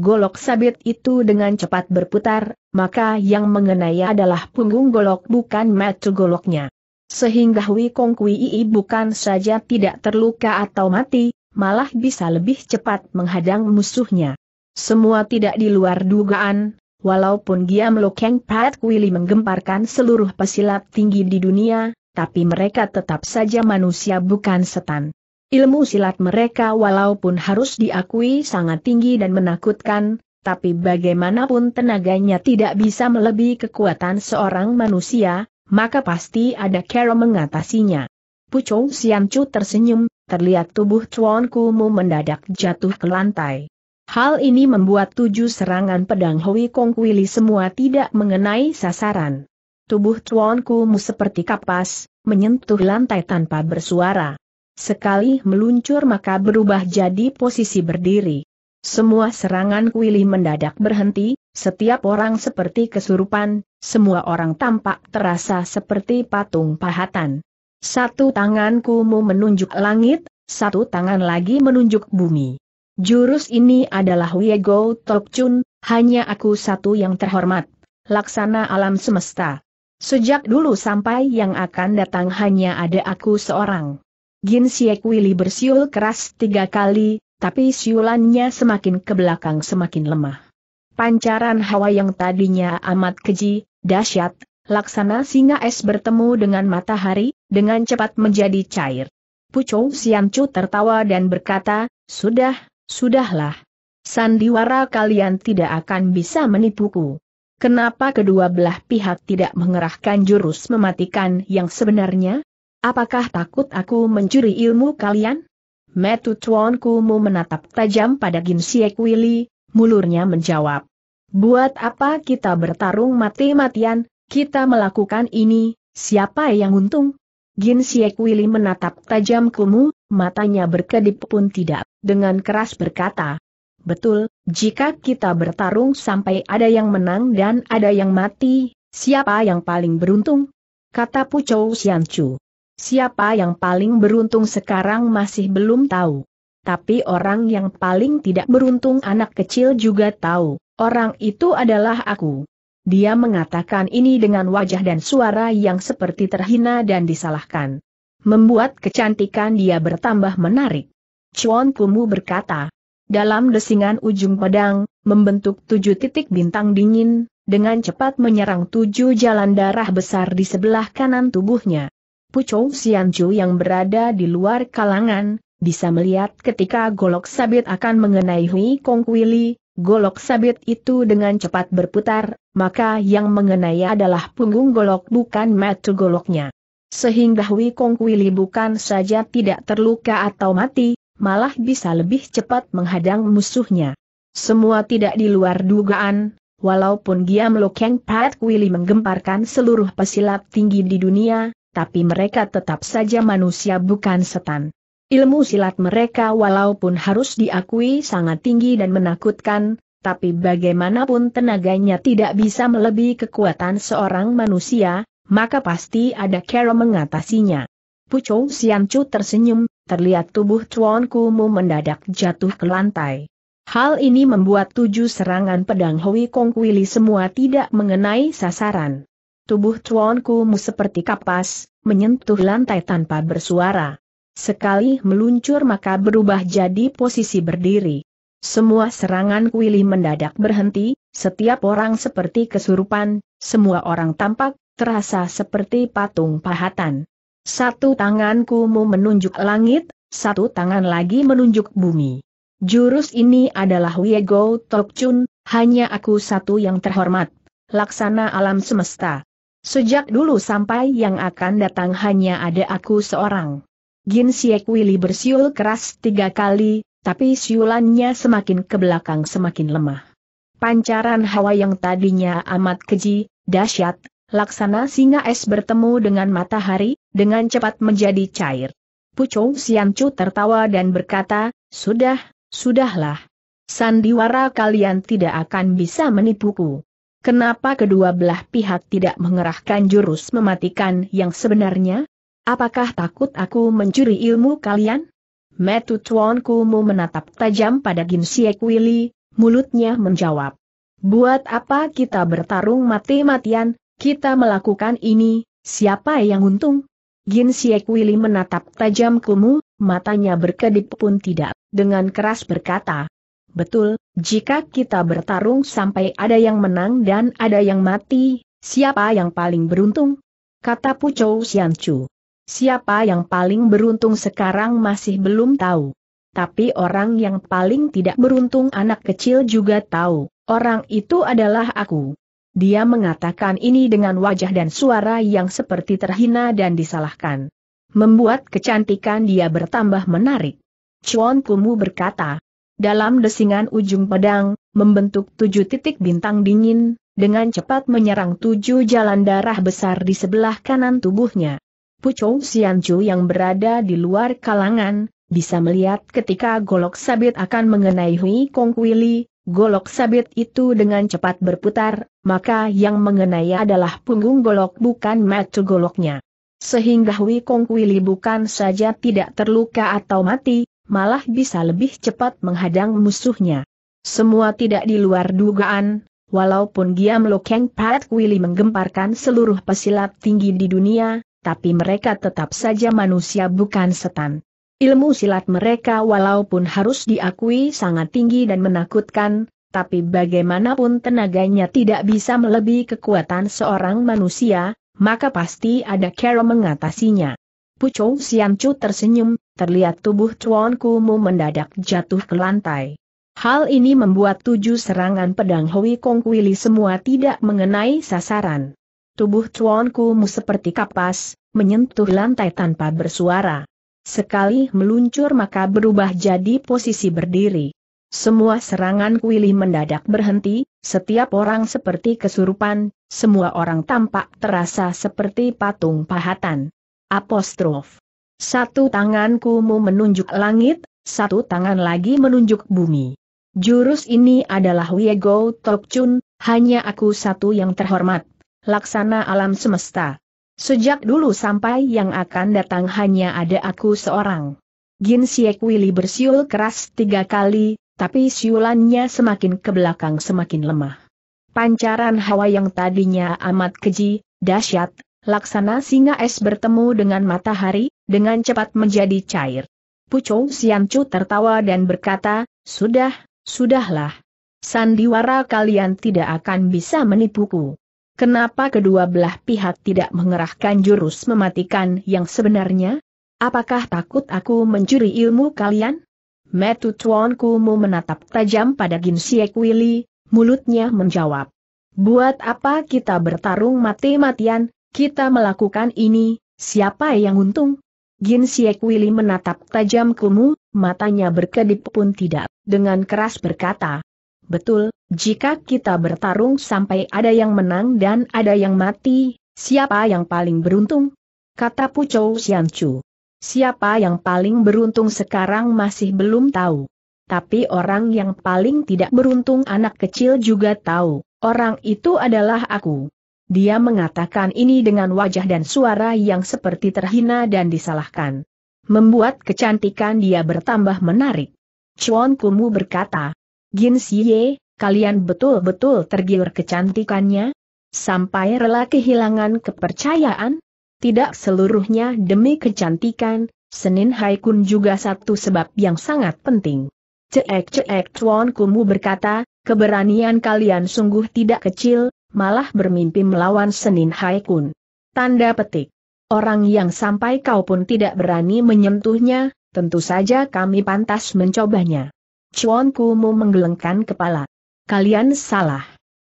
golok sabit itu dengan cepat berputar, maka yang mengenai adalah punggung golok bukan metu goloknya. Sehingga Hui Kong bukan saja tidak terluka atau mati, malah bisa lebih cepat menghadang musuhnya. Semua tidak di luar dugaan, Walaupun Giam Lo Keng Pat Willy menggemparkan seluruh pesilat tinggi di dunia, tapi mereka tetap saja manusia bukan setan. Ilmu silat mereka walaupun harus diakui sangat tinggi dan menakutkan, tapi bagaimanapun tenaganya tidak bisa melebihi kekuatan seorang manusia, maka pasti ada cara mengatasinya. Pucung Chu tersenyum, terlihat tubuh Chuan Kumu mendadak jatuh ke lantai. Hal ini membuat tujuh serangan pedang Hui Kong Wili semua tidak mengenai sasaran. Tubuh Tuan Kumu seperti kapas, menyentuh lantai tanpa bersuara. Sekali meluncur maka berubah jadi posisi berdiri. Semua serangan Kuili mendadak berhenti, setiap orang seperti kesurupan, semua orang tampak terasa seperti patung pahatan. Satu tangan Kumu menunjuk langit, satu tangan lagi menunjuk bumi. Jurus ini adalah Wiego Chun, hanya aku satu yang terhormat. Laksana alam semesta. Sejak dulu sampai yang akan datang hanya ada aku seorang. Gin Siek Willy bersiul keras tiga kali, tapi siulannya semakin ke belakang semakin lemah. Pancaran hawa yang tadinya amat keji, dahsyat, laksana singa es bertemu dengan matahari, dengan cepat menjadi cair. Siang Chu tertawa dan berkata, Sudah, Sudahlah. Sandiwara kalian tidak akan bisa menipuku. Kenapa kedua belah pihak tidak mengerahkan jurus mematikan yang sebenarnya? Apakah takut aku mencuri ilmu kalian? Metu Tuan Kumu menatap tajam pada Gin Willy, mulurnya menjawab. Buat apa kita bertarung mati-matian, kita melakukan ini, siapa yang untung? Gin Siek Willy menatap tajam Kumu, matanya berkedip pun tidak, dengan keras berkata. Betul, jika kita bertarung sampai ada yang menang dan ada yang mati, siapa yang paling beruntung? Kata Pucou Xianchu. Siapa yang paling beruntung sekarang masih belum tahu. Tapi orang yang paling tidak beruntung anak kecil juga tahu, orang itu adalah aku. Dia mengatakan ini dengan wajah dan suara yang seperti terhina dan disalahkan. Membuat kecantikan dia bertambah menarik. Chuan Kumu berkata, dalam desingan ujung pedang, membentuk tujuh titik bintang dingin, dengan cepat menyerang tujuh jalan darah besar di sebelah kanan tubuhnya. Pucou Sianju yang berada di luar kalangan, bisa melihat ketika golok sabit akan mengenai Hui Kong Wili, Golok sabit itu dengan cepat berputar, maka yang mengenai adalah punggung golok bukan metu goloknya. Sehingga Hui Kong Kuili bukan saja tidak terluka atau mati, malah bisa lebih cepat menghadang musuhnya. Semua tidak di luar dugaan, walaupun Giam Lo Kang Pat Kuili menggemparkan seluruh pesilat tinggi di dunia, tapi mereka tetap saja manusia bukan setan. Ilmu silat mereka walaupun harus diakui sangat tinggi dan menakutkan, tapi bagaimanapun tenaganya tidak bisa melebihi kekuatan seorang manusia, maka pasti ada cara mengatasinya. Pucung Siancu tersenyum, terlihat tubuh Chuan Kumu mendadak jatuh ke lantai. Hal ini membuat tujuh serangan pedang Hui Kong Wili semua tidak mengenai sasaran. Tubuh Chuan Kumu seperti kapas, menyentuh lantai tanpa bersuara. Sekali meluncur maka berubah jadi posisi berdiri. Semua serangan Willy mendadak berhenti, setiap orang seperti kesurupan, semua orang tampak, terasa seperti patung pahatan. Satu tangan kumu menunjuk langit, satu tangan lagi menunjuk bumi. Jurus ini adalah Wiego Tokchun, hanya aku satu yang terhormat, laksana alam semesta. Sejak dulu sampai yang akan datang hanya ada aku seorang. Gin Siek Willy bersiul keras tiga kali, tapi siulannya semakin ke belakang semakin lemah. Pancaran hawa yang tadinya amat keji, dahsyat, laksana singa es bertemu dengan matahari, dengan cepat menjadi cair. Pucung Siancu tertawa dan berkata, Sudah, sudahlah. Sandiwara kalian tidak akan bisa menipuku. Kenapa kedua belah pihak tidak mengerahkan jurus mematikan yang sebenarnya? Apakah takut aku mencuri ilmu kalian? Metu Tuan Kumu menatap tajam pada Gin Siek Willy, mulutnya menjawab. Buat apa kita bertarung mati-matian, kita melakukan ini, siapa yang untung? Gin Siek Willy menatap tajam Kumu, matanya berkedip pun tidak, dengan keras berkata. Betul, jika kita bertarung sampai ada yang menang dan ada yang mati, siapa yang paling beruntung? Kata Pucou Xianchu. Siapa yang paling beruntung sekarang masih belum tahu. Tapi orang yang paling tidak beruntung anak kecil juga tahu, orang itu adalah aku. Dia mengatakan ini dengan wajah dan suara yang seperti terhina dan disalahkan. Membuat kecantikan dia bertambah menarik. Chuan Kumu berkata, dalam desingan ujung pedang, membentuk tujuh titik bintang dingin, dengan cepat menyerang tujuh jalan darah besar di sebelah kanan tubuhnya. Pucung Sianju yang berada di luar kalangan, bisa melihat ketika golok sabit akan mengenai Hui Kong Willy, golok sabit itu dengan cepat berputar, maka yang mengenai adalah punggung golok bukan mata goloknya. Sehingga Hui Kong Willy bukan saja tidak terluka atau mati, malah bisa lebih cepat menghadang musuhnya. Semua tidak di luar dugaan, walaupun Giam Lokeng Pat Willy menggemparkan seluruh pesilat tinggi di dunia, tapi mereka tetap saja manusia bukan setan. Ilmu silat mereka walaupun harus diakui sangat tinggi dan menakutkan, tapi bagaimanapun tenaganya tidak bisa melebihi kekuatan seorang manusia, maka pasti ada cara mengatasinya. Pucung Siancu tersenyum, terlihat tubuh Chuan Kumu mendadak jatuh ke lantai. Hal ini membuat tujuh serangan pedang Hui Kong Wili semua tidak mengenai sasaran. Tubuh Chuan Kumu seperti kapas, menyentuh lantai tanpa bersuara. Sekali meluncur maka berubah jadi posisi berdiri. Semua serangan Kuili mendadak berhenti, setiap orang seperti kesurupan, semua orang tampak terasa seperti patung pahatan. Apostrof. Satu tanganku mu menunjuk langit, satu tangan lagi menunjuk bumi. Jurus ini adalah Wiego Tokchun, hanya aku satu yang terhormat, laksana alam semesta. Sejak dulu sampai yang akan datang hanya ada aku seorang. Gin Siek Willy bersiul keras tiga kali, tapi siulannya semakin ke belakang semakin lemah. Pancaran hawa yang tadinya amat keji, dahsyat, laksana singa es bertemu dengan matahari, dengan cepat menjadi cair. Pucung Siancu tertawa dan berkata, Sudah, sudahlah. Sandiwara kalian tidak akan bisa menipuku. Kenapa kedua belah pihak tidak mengerahkan jurus mematikan yang sebenarnya? Apakah takut aku mencuri ilmu kalian? Metu Tuan Kumu menatap tajam pada Gin Willy, mulutnya menjawab. Buat apa kita bertarung mati-matian, kita melakukan ini, siapa yang untung? Gin Willy menatap tajam Kumu, matanya berkedip pun tidak, dengan keras berkata, Betul, jika kita bertarung sampai ada yang menang dan ada yang mati, siapa yang paling beruntung? Kata Pucou Xianchu. Siapa yang paling beruntung sekarang masih belum tahu. Tapi orang yang paling tidak beruntung anak kecil juga tahu, orang itu adalah aku. Dia mengatakan ini dengan wajah dan suara yang seperti terhina dan disalahkan. Membuat kecantikan dia bertambah menarik. Chuan Kumu berkata, Gin Xie, kalian betul-betul tergiur kecantikannya? Sampai rela kehilangan kepercayaan? Tidak seluruhnya demi kecantikan, Senin Haikun juga satu sebab yang sangat penting. Cek cek, Tuan Kumu berkata, keberanian kalian sungguh tidak kecil, malah bermimpi melawan Senin Haikun. Tanda petik. Orang yang sampai kau pun tidak berani menyentuhnya, tentu saja kami pantas mencobanya. Chuan Kumu menggelengkan kepala. Kalian salah.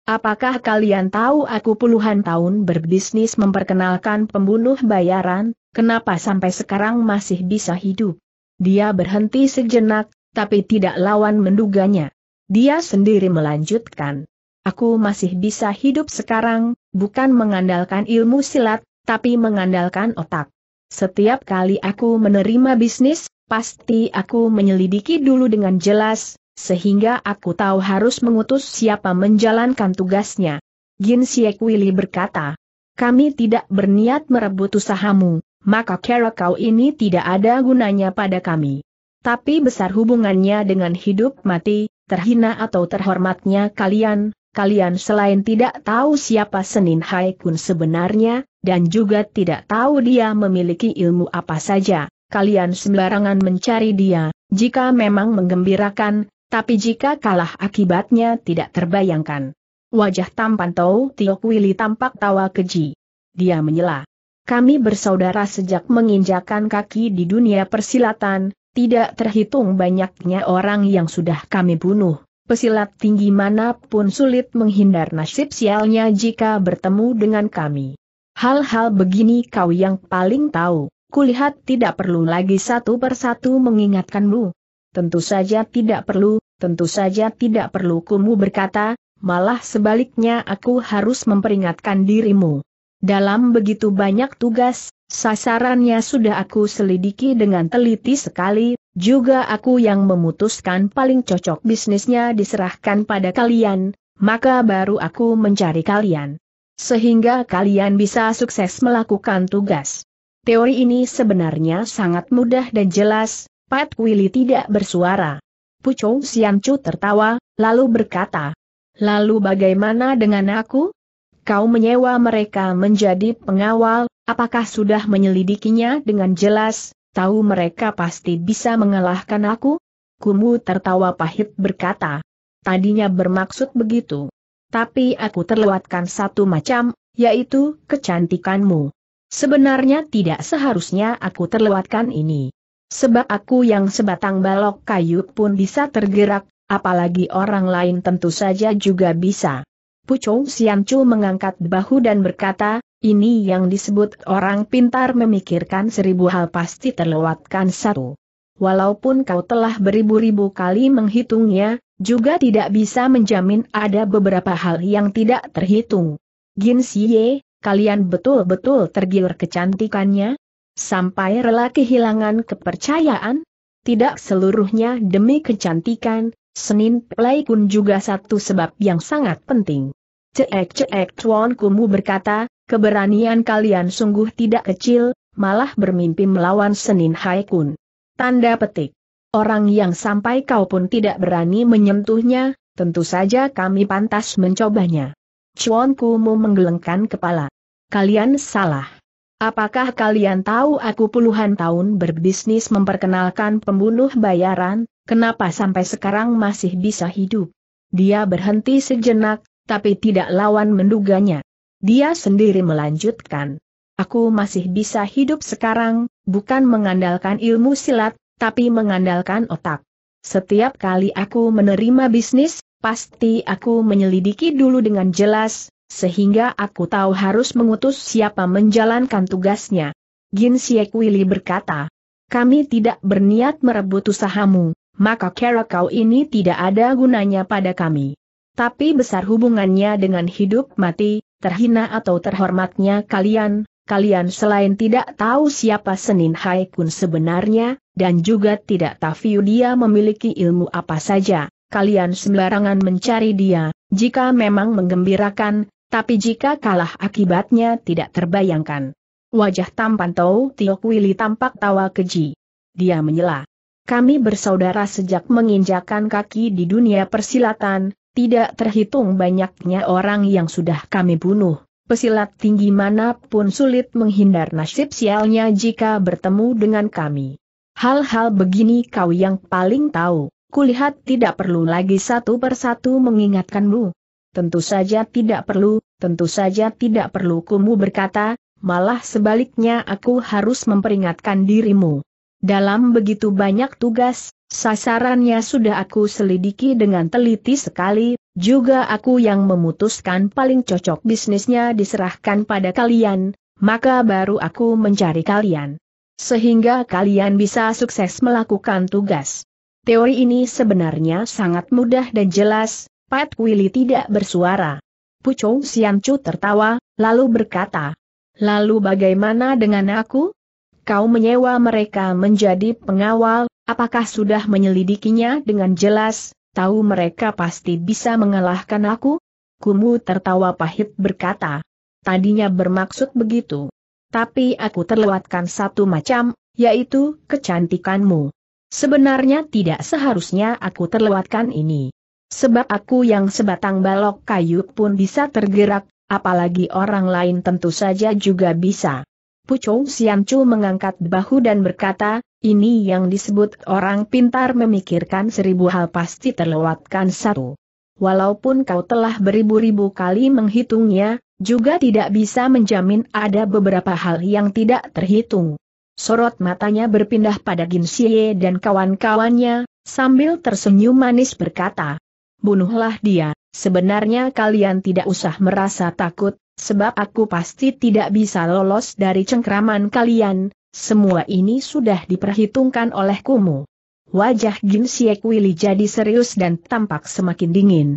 Apakah kalian tahu aku puluhan tahun berbisnis memperkenalkan pembunuh bayaran, kenapa sampai sekarang masih bisa hidup? Dia berhenti sejenak, tapi tidak lawan menduganya. Dia sendiri melanjutkan. Aku masih bisa hidup sekarang, bukan mengandalkan ilmu silat, tapi mengandalkan otak. Setiap kali aku menerima bisnis, pasti aku menyelidiki dulu dengan jelas, sehingga aku tahu harus mengutus siapa menjalankan tugasnya. Gin Siek Willy berkata, kami tidak berniat merebut usahamu, maka kera kau ini tidak ada gunanya pada kami. Tapi besar hubungannya dengan hidup mati, terhina atau terhormatnya kalian, kalian selain tidak tahu siapa Senin Haikun sebenarnya, dan juga tidak tahu dia memiliki ilmu apa saja kalian sembarangan mencari dia, jika memang menggembirakan, tapi jika kalah akibatnya tidak terbayangkan. Wajah tampan Tau Tio Kwili tampak tawa keji. Dia menyela. Kami bersaudara sejak menginjakan kaki di dunia persilatan, tidak terhitung banyaknya orang yang sudah kami bunuh. Pesilat tinggi manapun sulit menghindar nasib sialnya jika bertemu dengan kami. Hal-hal begini kau yang paling tahu kulihat tidak perlu lagi satu persatu mengingatkanmu. Tentu saja tidak perlu, tentu saja tidak perlu kumu berkata, malah sebaliknya aku harus memperingatkan dirimu. Dalam begitu banyak tugas, sasarannya sudah aku selidiki dengan teliti sekali, juga aku yang memutuskan paling cocok bisnisnya diserahkan pada kalian, maka baru aku mencari kalian. Sehingga kalian bisa sukses melakukan tugas. Teori ini sebenarnya sangat mudah dan jelas, Pat Willy tidak bersuara. Pucung Siancu tertawa, lalu berkata, Lalu bagaimana dengan aku? Kau menyewa mereka menjadi pengawal, apakah sudah menyelidikinya dengan jelas, tahu mereka pasti bisa mengalahkan aku? Kumu tertawa pahit berkata, tadinya bermaksud begitu. Tapi aku terlewatkan satu macam, yaitu kecantikanmu. Sebenarnya tidak seharusnya aku terlewatkan ini. Sebab aku yang sebatang balok kayu pun bisa tergerak, apalagi orang lain tentu saja juga bisa. Pucung Siancu mengangkat bahu dan berkata, ini yang disebut orang pintar memikirkan seribu hal pasti terlewatkan satu. Walaupun kau telah beribu-ribu kali menghitungnya, juga tidak bisa menjamin ada beberapa hal yang tidak terhitung. Gin Siye kalian betul-betul tergiur kecantikannya? Sampai rela kehilangan kepercayaan? Tidak seluruhnya demi kecantikan, Senin Play Kun juga satu sebab yang sangat penting. Cek cek, Tuan Kumu berkata, keberanian kalian sungguh tidak kecil, malah bermimpi melawan Senin Hai Kun. Tanda petik. Orang yang sampai kau pun tidak berani menyentuhnya, tentu saja kami pantas mencobanya. Chuan Kumu menggelengkan kepala. Kalian salah. Apakah kalian tahu aku puluhan tahun berbisnis memperkenalkan pembunuh bayaran, kenapa sampai sekarang masih bisa hidup? Dia berhenti sejenak, tapi tidak lawan menduganya. Dia sendiri melanjutkan. Aku masih bisa hidup sekarang, bukan mengandalkan ilmu silat, tapi mengandalkan otak. Setiap kali aku menerima bisnis, pasti aku menyelidiki dulu dengan jelas, sehingga aku tahu harus mengutus siapa menjalankan tugasnya. Siek Willy berkata, kami tidak berniat merebut usahamu, maka kerakau kau ini tidak ada gunanya pada kami. Tapi besar hubungannya dengan hidup mati, terhina atau terhormatnya kalian, kalian selain tidak tahu siapa Senin Haikun sebenarnya, dan juga tidak tahu dia memiliki ilmu apa saja, kalian sembarangan mencari dia, jika memang menggembirakan, tapi jika kalah akibatnya tidak terbayangkan. Wajah tampan Tau Tio Wili tampak tawa keji. Dia menyela. Kami bersaudara sejak menginjakan kaki di dunia persilatan, tidak terhitung banyaknya orang yang sudah kami bunuh. Pesilat tinggi manapun sulit menghindar nasib sialnya jika bertemu dengan kami. Hal-hal begini kau yang paling tahu. Kulihat tidak perlu lagi satu persatu mengingatkanmu. Tentu saja tidak perlu, tentu saja tidak perlu kumu berkata, malah sebaliknya aku harus memperingatkan dirimu. Dalam begitu banyak tugas, sasarannya sudah aku selidiki dengan teliti sekali, juga aku yang memutuskan paling cocok bisnisnya diserahkan pada kalian, maka baru aku mencari kalian. Sehingga kalian bisa sukses melakukan tugas. Teori ini sebenarnya sangat mudah dan jelas, Pat Willy tidak bersuara. Pucung Siamcu tertawa, lalu berkata, Lalu bagaimana dengan aku? Kau menyewa mereka menjadi pengawal, apakah sudah menyelidikinya dengan jelas, tahu mereka pasti bisa mengalahkan aku? Kumu tertawa pahit berkata, tadinya bermaksud begitu. Tapi aku terlewatkan satu macam, yaitu kecantikanmu. Sebenarnya tidak seharusnya aku terlewatkan ini. Sebab aku yang sebatang balok kayu pun bisa tergerak, apalagi orang lain tentu saja juga bisa. Pucung Siancu mengangkat bahu dan berkata, ini yang disebut orang pintar memikirkan seribu hal pasti terlewatkan satu. Walaupun kau telah beribu-ribu kali menghitungnya, juga tidak bisa menjamin ada beberapa hal yang tidak terhitung sorot matanya berpindah pada Gin Xie dan kawan-kawannya, sambil tersenyum manis berkata, Bunuhlah dia, sebenarnya kalian tidak usah merasa takut, sebab aku pasti tidak bisa lolos dari cengkraman kalian, semua ini sudah diperhitungkan oleh kumu. Wajah Gin Xie Kuili jadi serius dan tampak semakin dingin.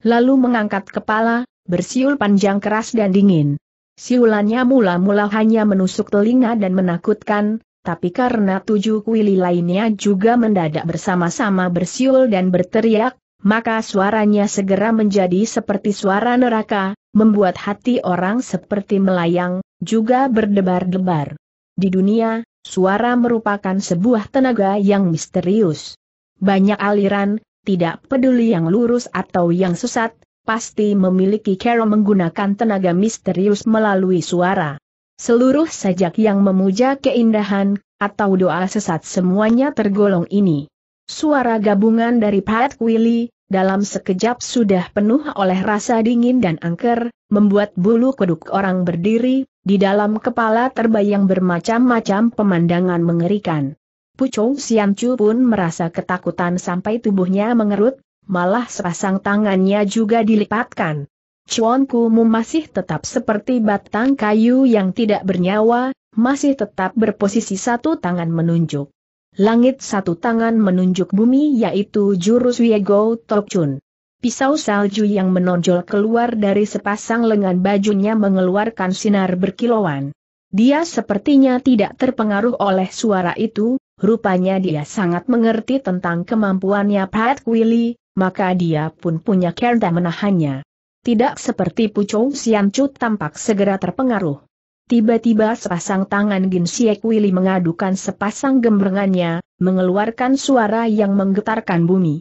Lalu mengangkat kepala, bersiul panjang keras dan dingin. Siulannya mula-mula hanya menusuk telinga dan menakutkan, tapi karena tujuh kuili lainnya juga mendadak bersama-sama bersiul dan berteriak, maka suaranya segera menjadi seperti suara neraka, membuat hati orang seperti melayang, juga berdebar-debar. Di dunia, suara merupakan sebuah tenaga yang misterius. Banyak aliran, tidak peduli yang lurus atau yang sesat, pasti memiliki cara menggunakan tenaga misterius melalui suara. Seluruh sajak yang memuja keindahan, atau doa sesat semuanya tergolong ini. Suara gabungan dari Pat Willy, dalam sekejap sudah penuh oleh rasa dingin dan angker, membuat bulu kuduk orang berdiri, di dalam kepala terbayang bermacam-macam pemandangan mengerikan. Pucung Chu pun merasa ketakutan sampai tubuhnya mengerut, malah sepasang tangannya juga dilipatkan. Chuan Kumu masih tetap seperti batang kayu yang tidak bernyawa, masih tetap berposisi satu tangan menunjuk. Langit satu tangan menunjuk bumi yaitu jurus Wiego Chun. Pisau salju yang menonjol keluar dari sepasang lengan bajunya mengeluarkan sinar berkilauan. Dia sepertinya tidak terpengaruh oleh suara itu, rupanya dia sangat mengerti tentang kemampuannya Pat Willy, maka dia pun punya kerda menahannya. Tidak seperti Sian Chu tampak segera terpengaruh. Tiba-tiba sepasang tangan Gin Siek Willy mengadukan sepasang gemblengannya, mengeluarkan suara yang menggetarkan bumi.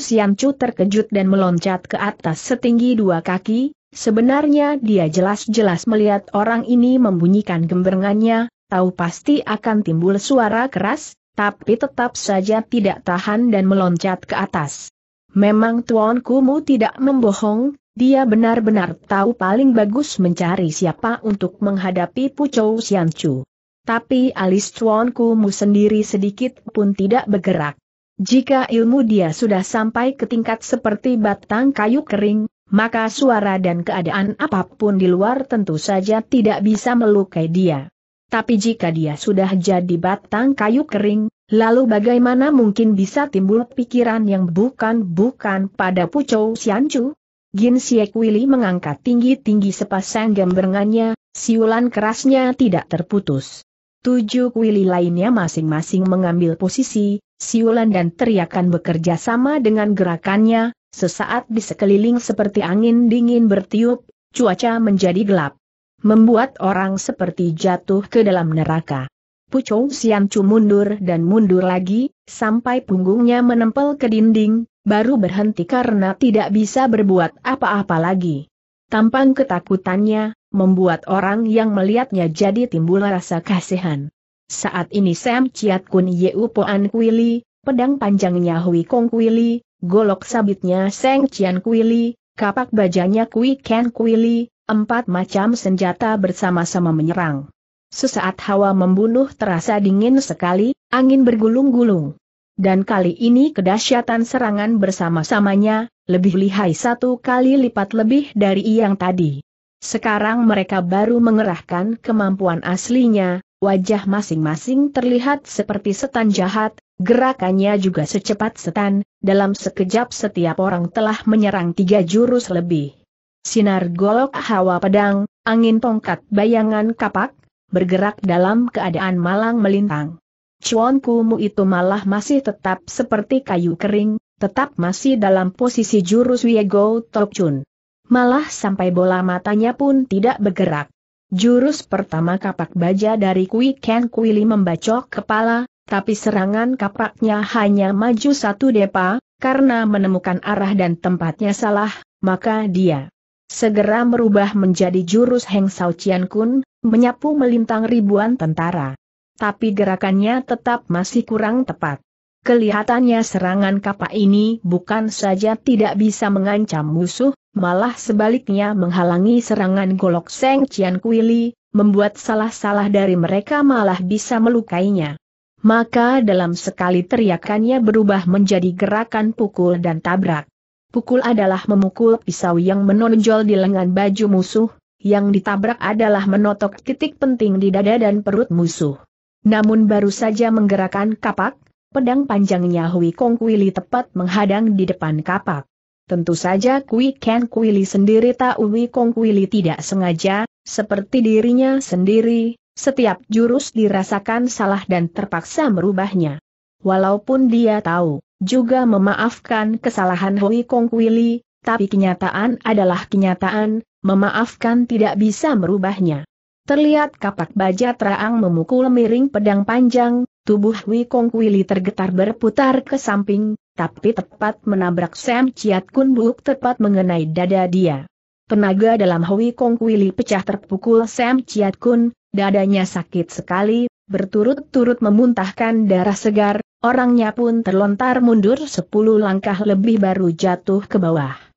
Sian Chu terkejut dan meloncat ke atas setinggi dua kaki, sebenarnya dia jelas-jelas melihat orang ini membunyikan gemblengannya, tahu pasti akan timbul suara keras, tapi tetap saja tidak tahan dan meloncat ke atas. Memang Tuan Kumu tidak membohong, dia benar-benar tahu paling bagus mencari siapa untuk menghadapi Pucou Xianchu. Tapi alis Tuan Kumu sendiri sedikit pun tidak bergerak. Jika ilmu dia sudah sampai ke tingkat seperti batang kayu kering, maka suara dan keadaan apapun di luar tentu saja tidak bisa melukai dia. Tapi jika dia sudah jadi batang kayu kering, Lalu bagaimana mungkin bisa timbul pikiran yang bukan-bukan pada Pucou Siancu? Gin Siek Willy mengangkat tinggi-tinggi sepasang gemberengannya, siulan kerasnya tidak terputus. Tujuh Willy lainnya masing-masing mengambil posisi, siulan dan teriakan bekerja sama dengan gerakannya, sesaat di sekeliling seperti angin dingin bertiup, cuaca menjadi gelap. Membuat orang seperti jatuh ke dalam neraka. Pucung Siam Chu mundur dan mundur lagi, sampai punggungnya menempel ke dinding, baru berhenti karena tidak bisa berbuat apa-apa lagi. Tampang ketakutannya, membuat orang yang melihatnya jadi timbul rasa kasihan. Saat ini Sam Chiat Kun Yeu Poan Kuili, pedang panjangnya Hui Kong Kuili, golok sabitnya Seng Chian Kuili, kapak bajanya Kui Ken Kuili, empat macam senjata bersama-sama menyerang. Sesaat hawa membunuh terasa dingin sekali, angin bergulung-gulung. Dan kali ini kedahsyatan serangan bersama-samanya, lebih lihai satu kali lipat lebih dari yang tadi. Sekarang mereka baru mengerahkan kemampuan aslinya, wajah masing-masing terlihat seperti setan jahat, gerakannya juga secepat setan, dalam sekejap setiap orang telah menyerang tiga jurus lebih. Sinar golok hawa pedang, angin tongkat bayangan kapak, bergerak dalam keadaan malang melintang. Cuan Kumu itu malah masih tetap seperti kayu kering, tetap masih dalam posisi jurus Wiego Tokchun. Malah sampai bola matanya pun tidak bergerak. Jurus pertama kapak baja dari Kui Ken Kuili membacok kepala, tapi serangan kapaknya hanya maju satu depa, karena menemukan arah dan tempatnya salah, maka dia segera merubah menjadi jurus Heng Sao Chian Kun, menyapu melintang ribuan tentara. Tapi gerakannya tetap masih kurang tepat. Kelihatannya serangan kapak ini bukan saja tidak bisa mengancam musuh, malah sebaliknya menghalangi serangan golok Seng Cian Kuili, membuat salah-salah dari mereka malah bisa melukainya. Maka dalam sekali teriakannya berubah menjadi gerakan pukul dan tabrak. Pukul adalah memukul pisau yang menonjol di lengan baju musuh, yang ditabrak adalah menotok titik penting di dada dan perut musuh. Namun baru saja menggerakkan kapak, pedang panjangnya Hui Kong Kuili tepat menghadang di depan kapak. Tentu saja Kui Ken Kuili sendiri tak Hui Kong Kuili tidak sengaja, seperti dirinya sendiri, setiap jurus dirasakan salah dan terpaksa merubahnya. Walaupun dia tahu juga memaafkan kesalahan Hui Kong Wili, tapi kenyataan adalah kenyataan, memaafkan tidak bisa merubahnya. Terlihat kapak baja terang memukul miring pedang panjang, tubuh Hui Kong Wili tergetar berputar ke samping, tapi tepat menabrak Sam Chiat Kun Buk tepat mengenai dada dia. Tenaga dalam Hui Kong Wili pecah terpukul Sam Chiat Kun, dadanya sakit sekali, berturut-turut memuntahkan darah segar, Orangnya pun terlontar mundur sepuluh langkah lebih baru jatuh ke bawah.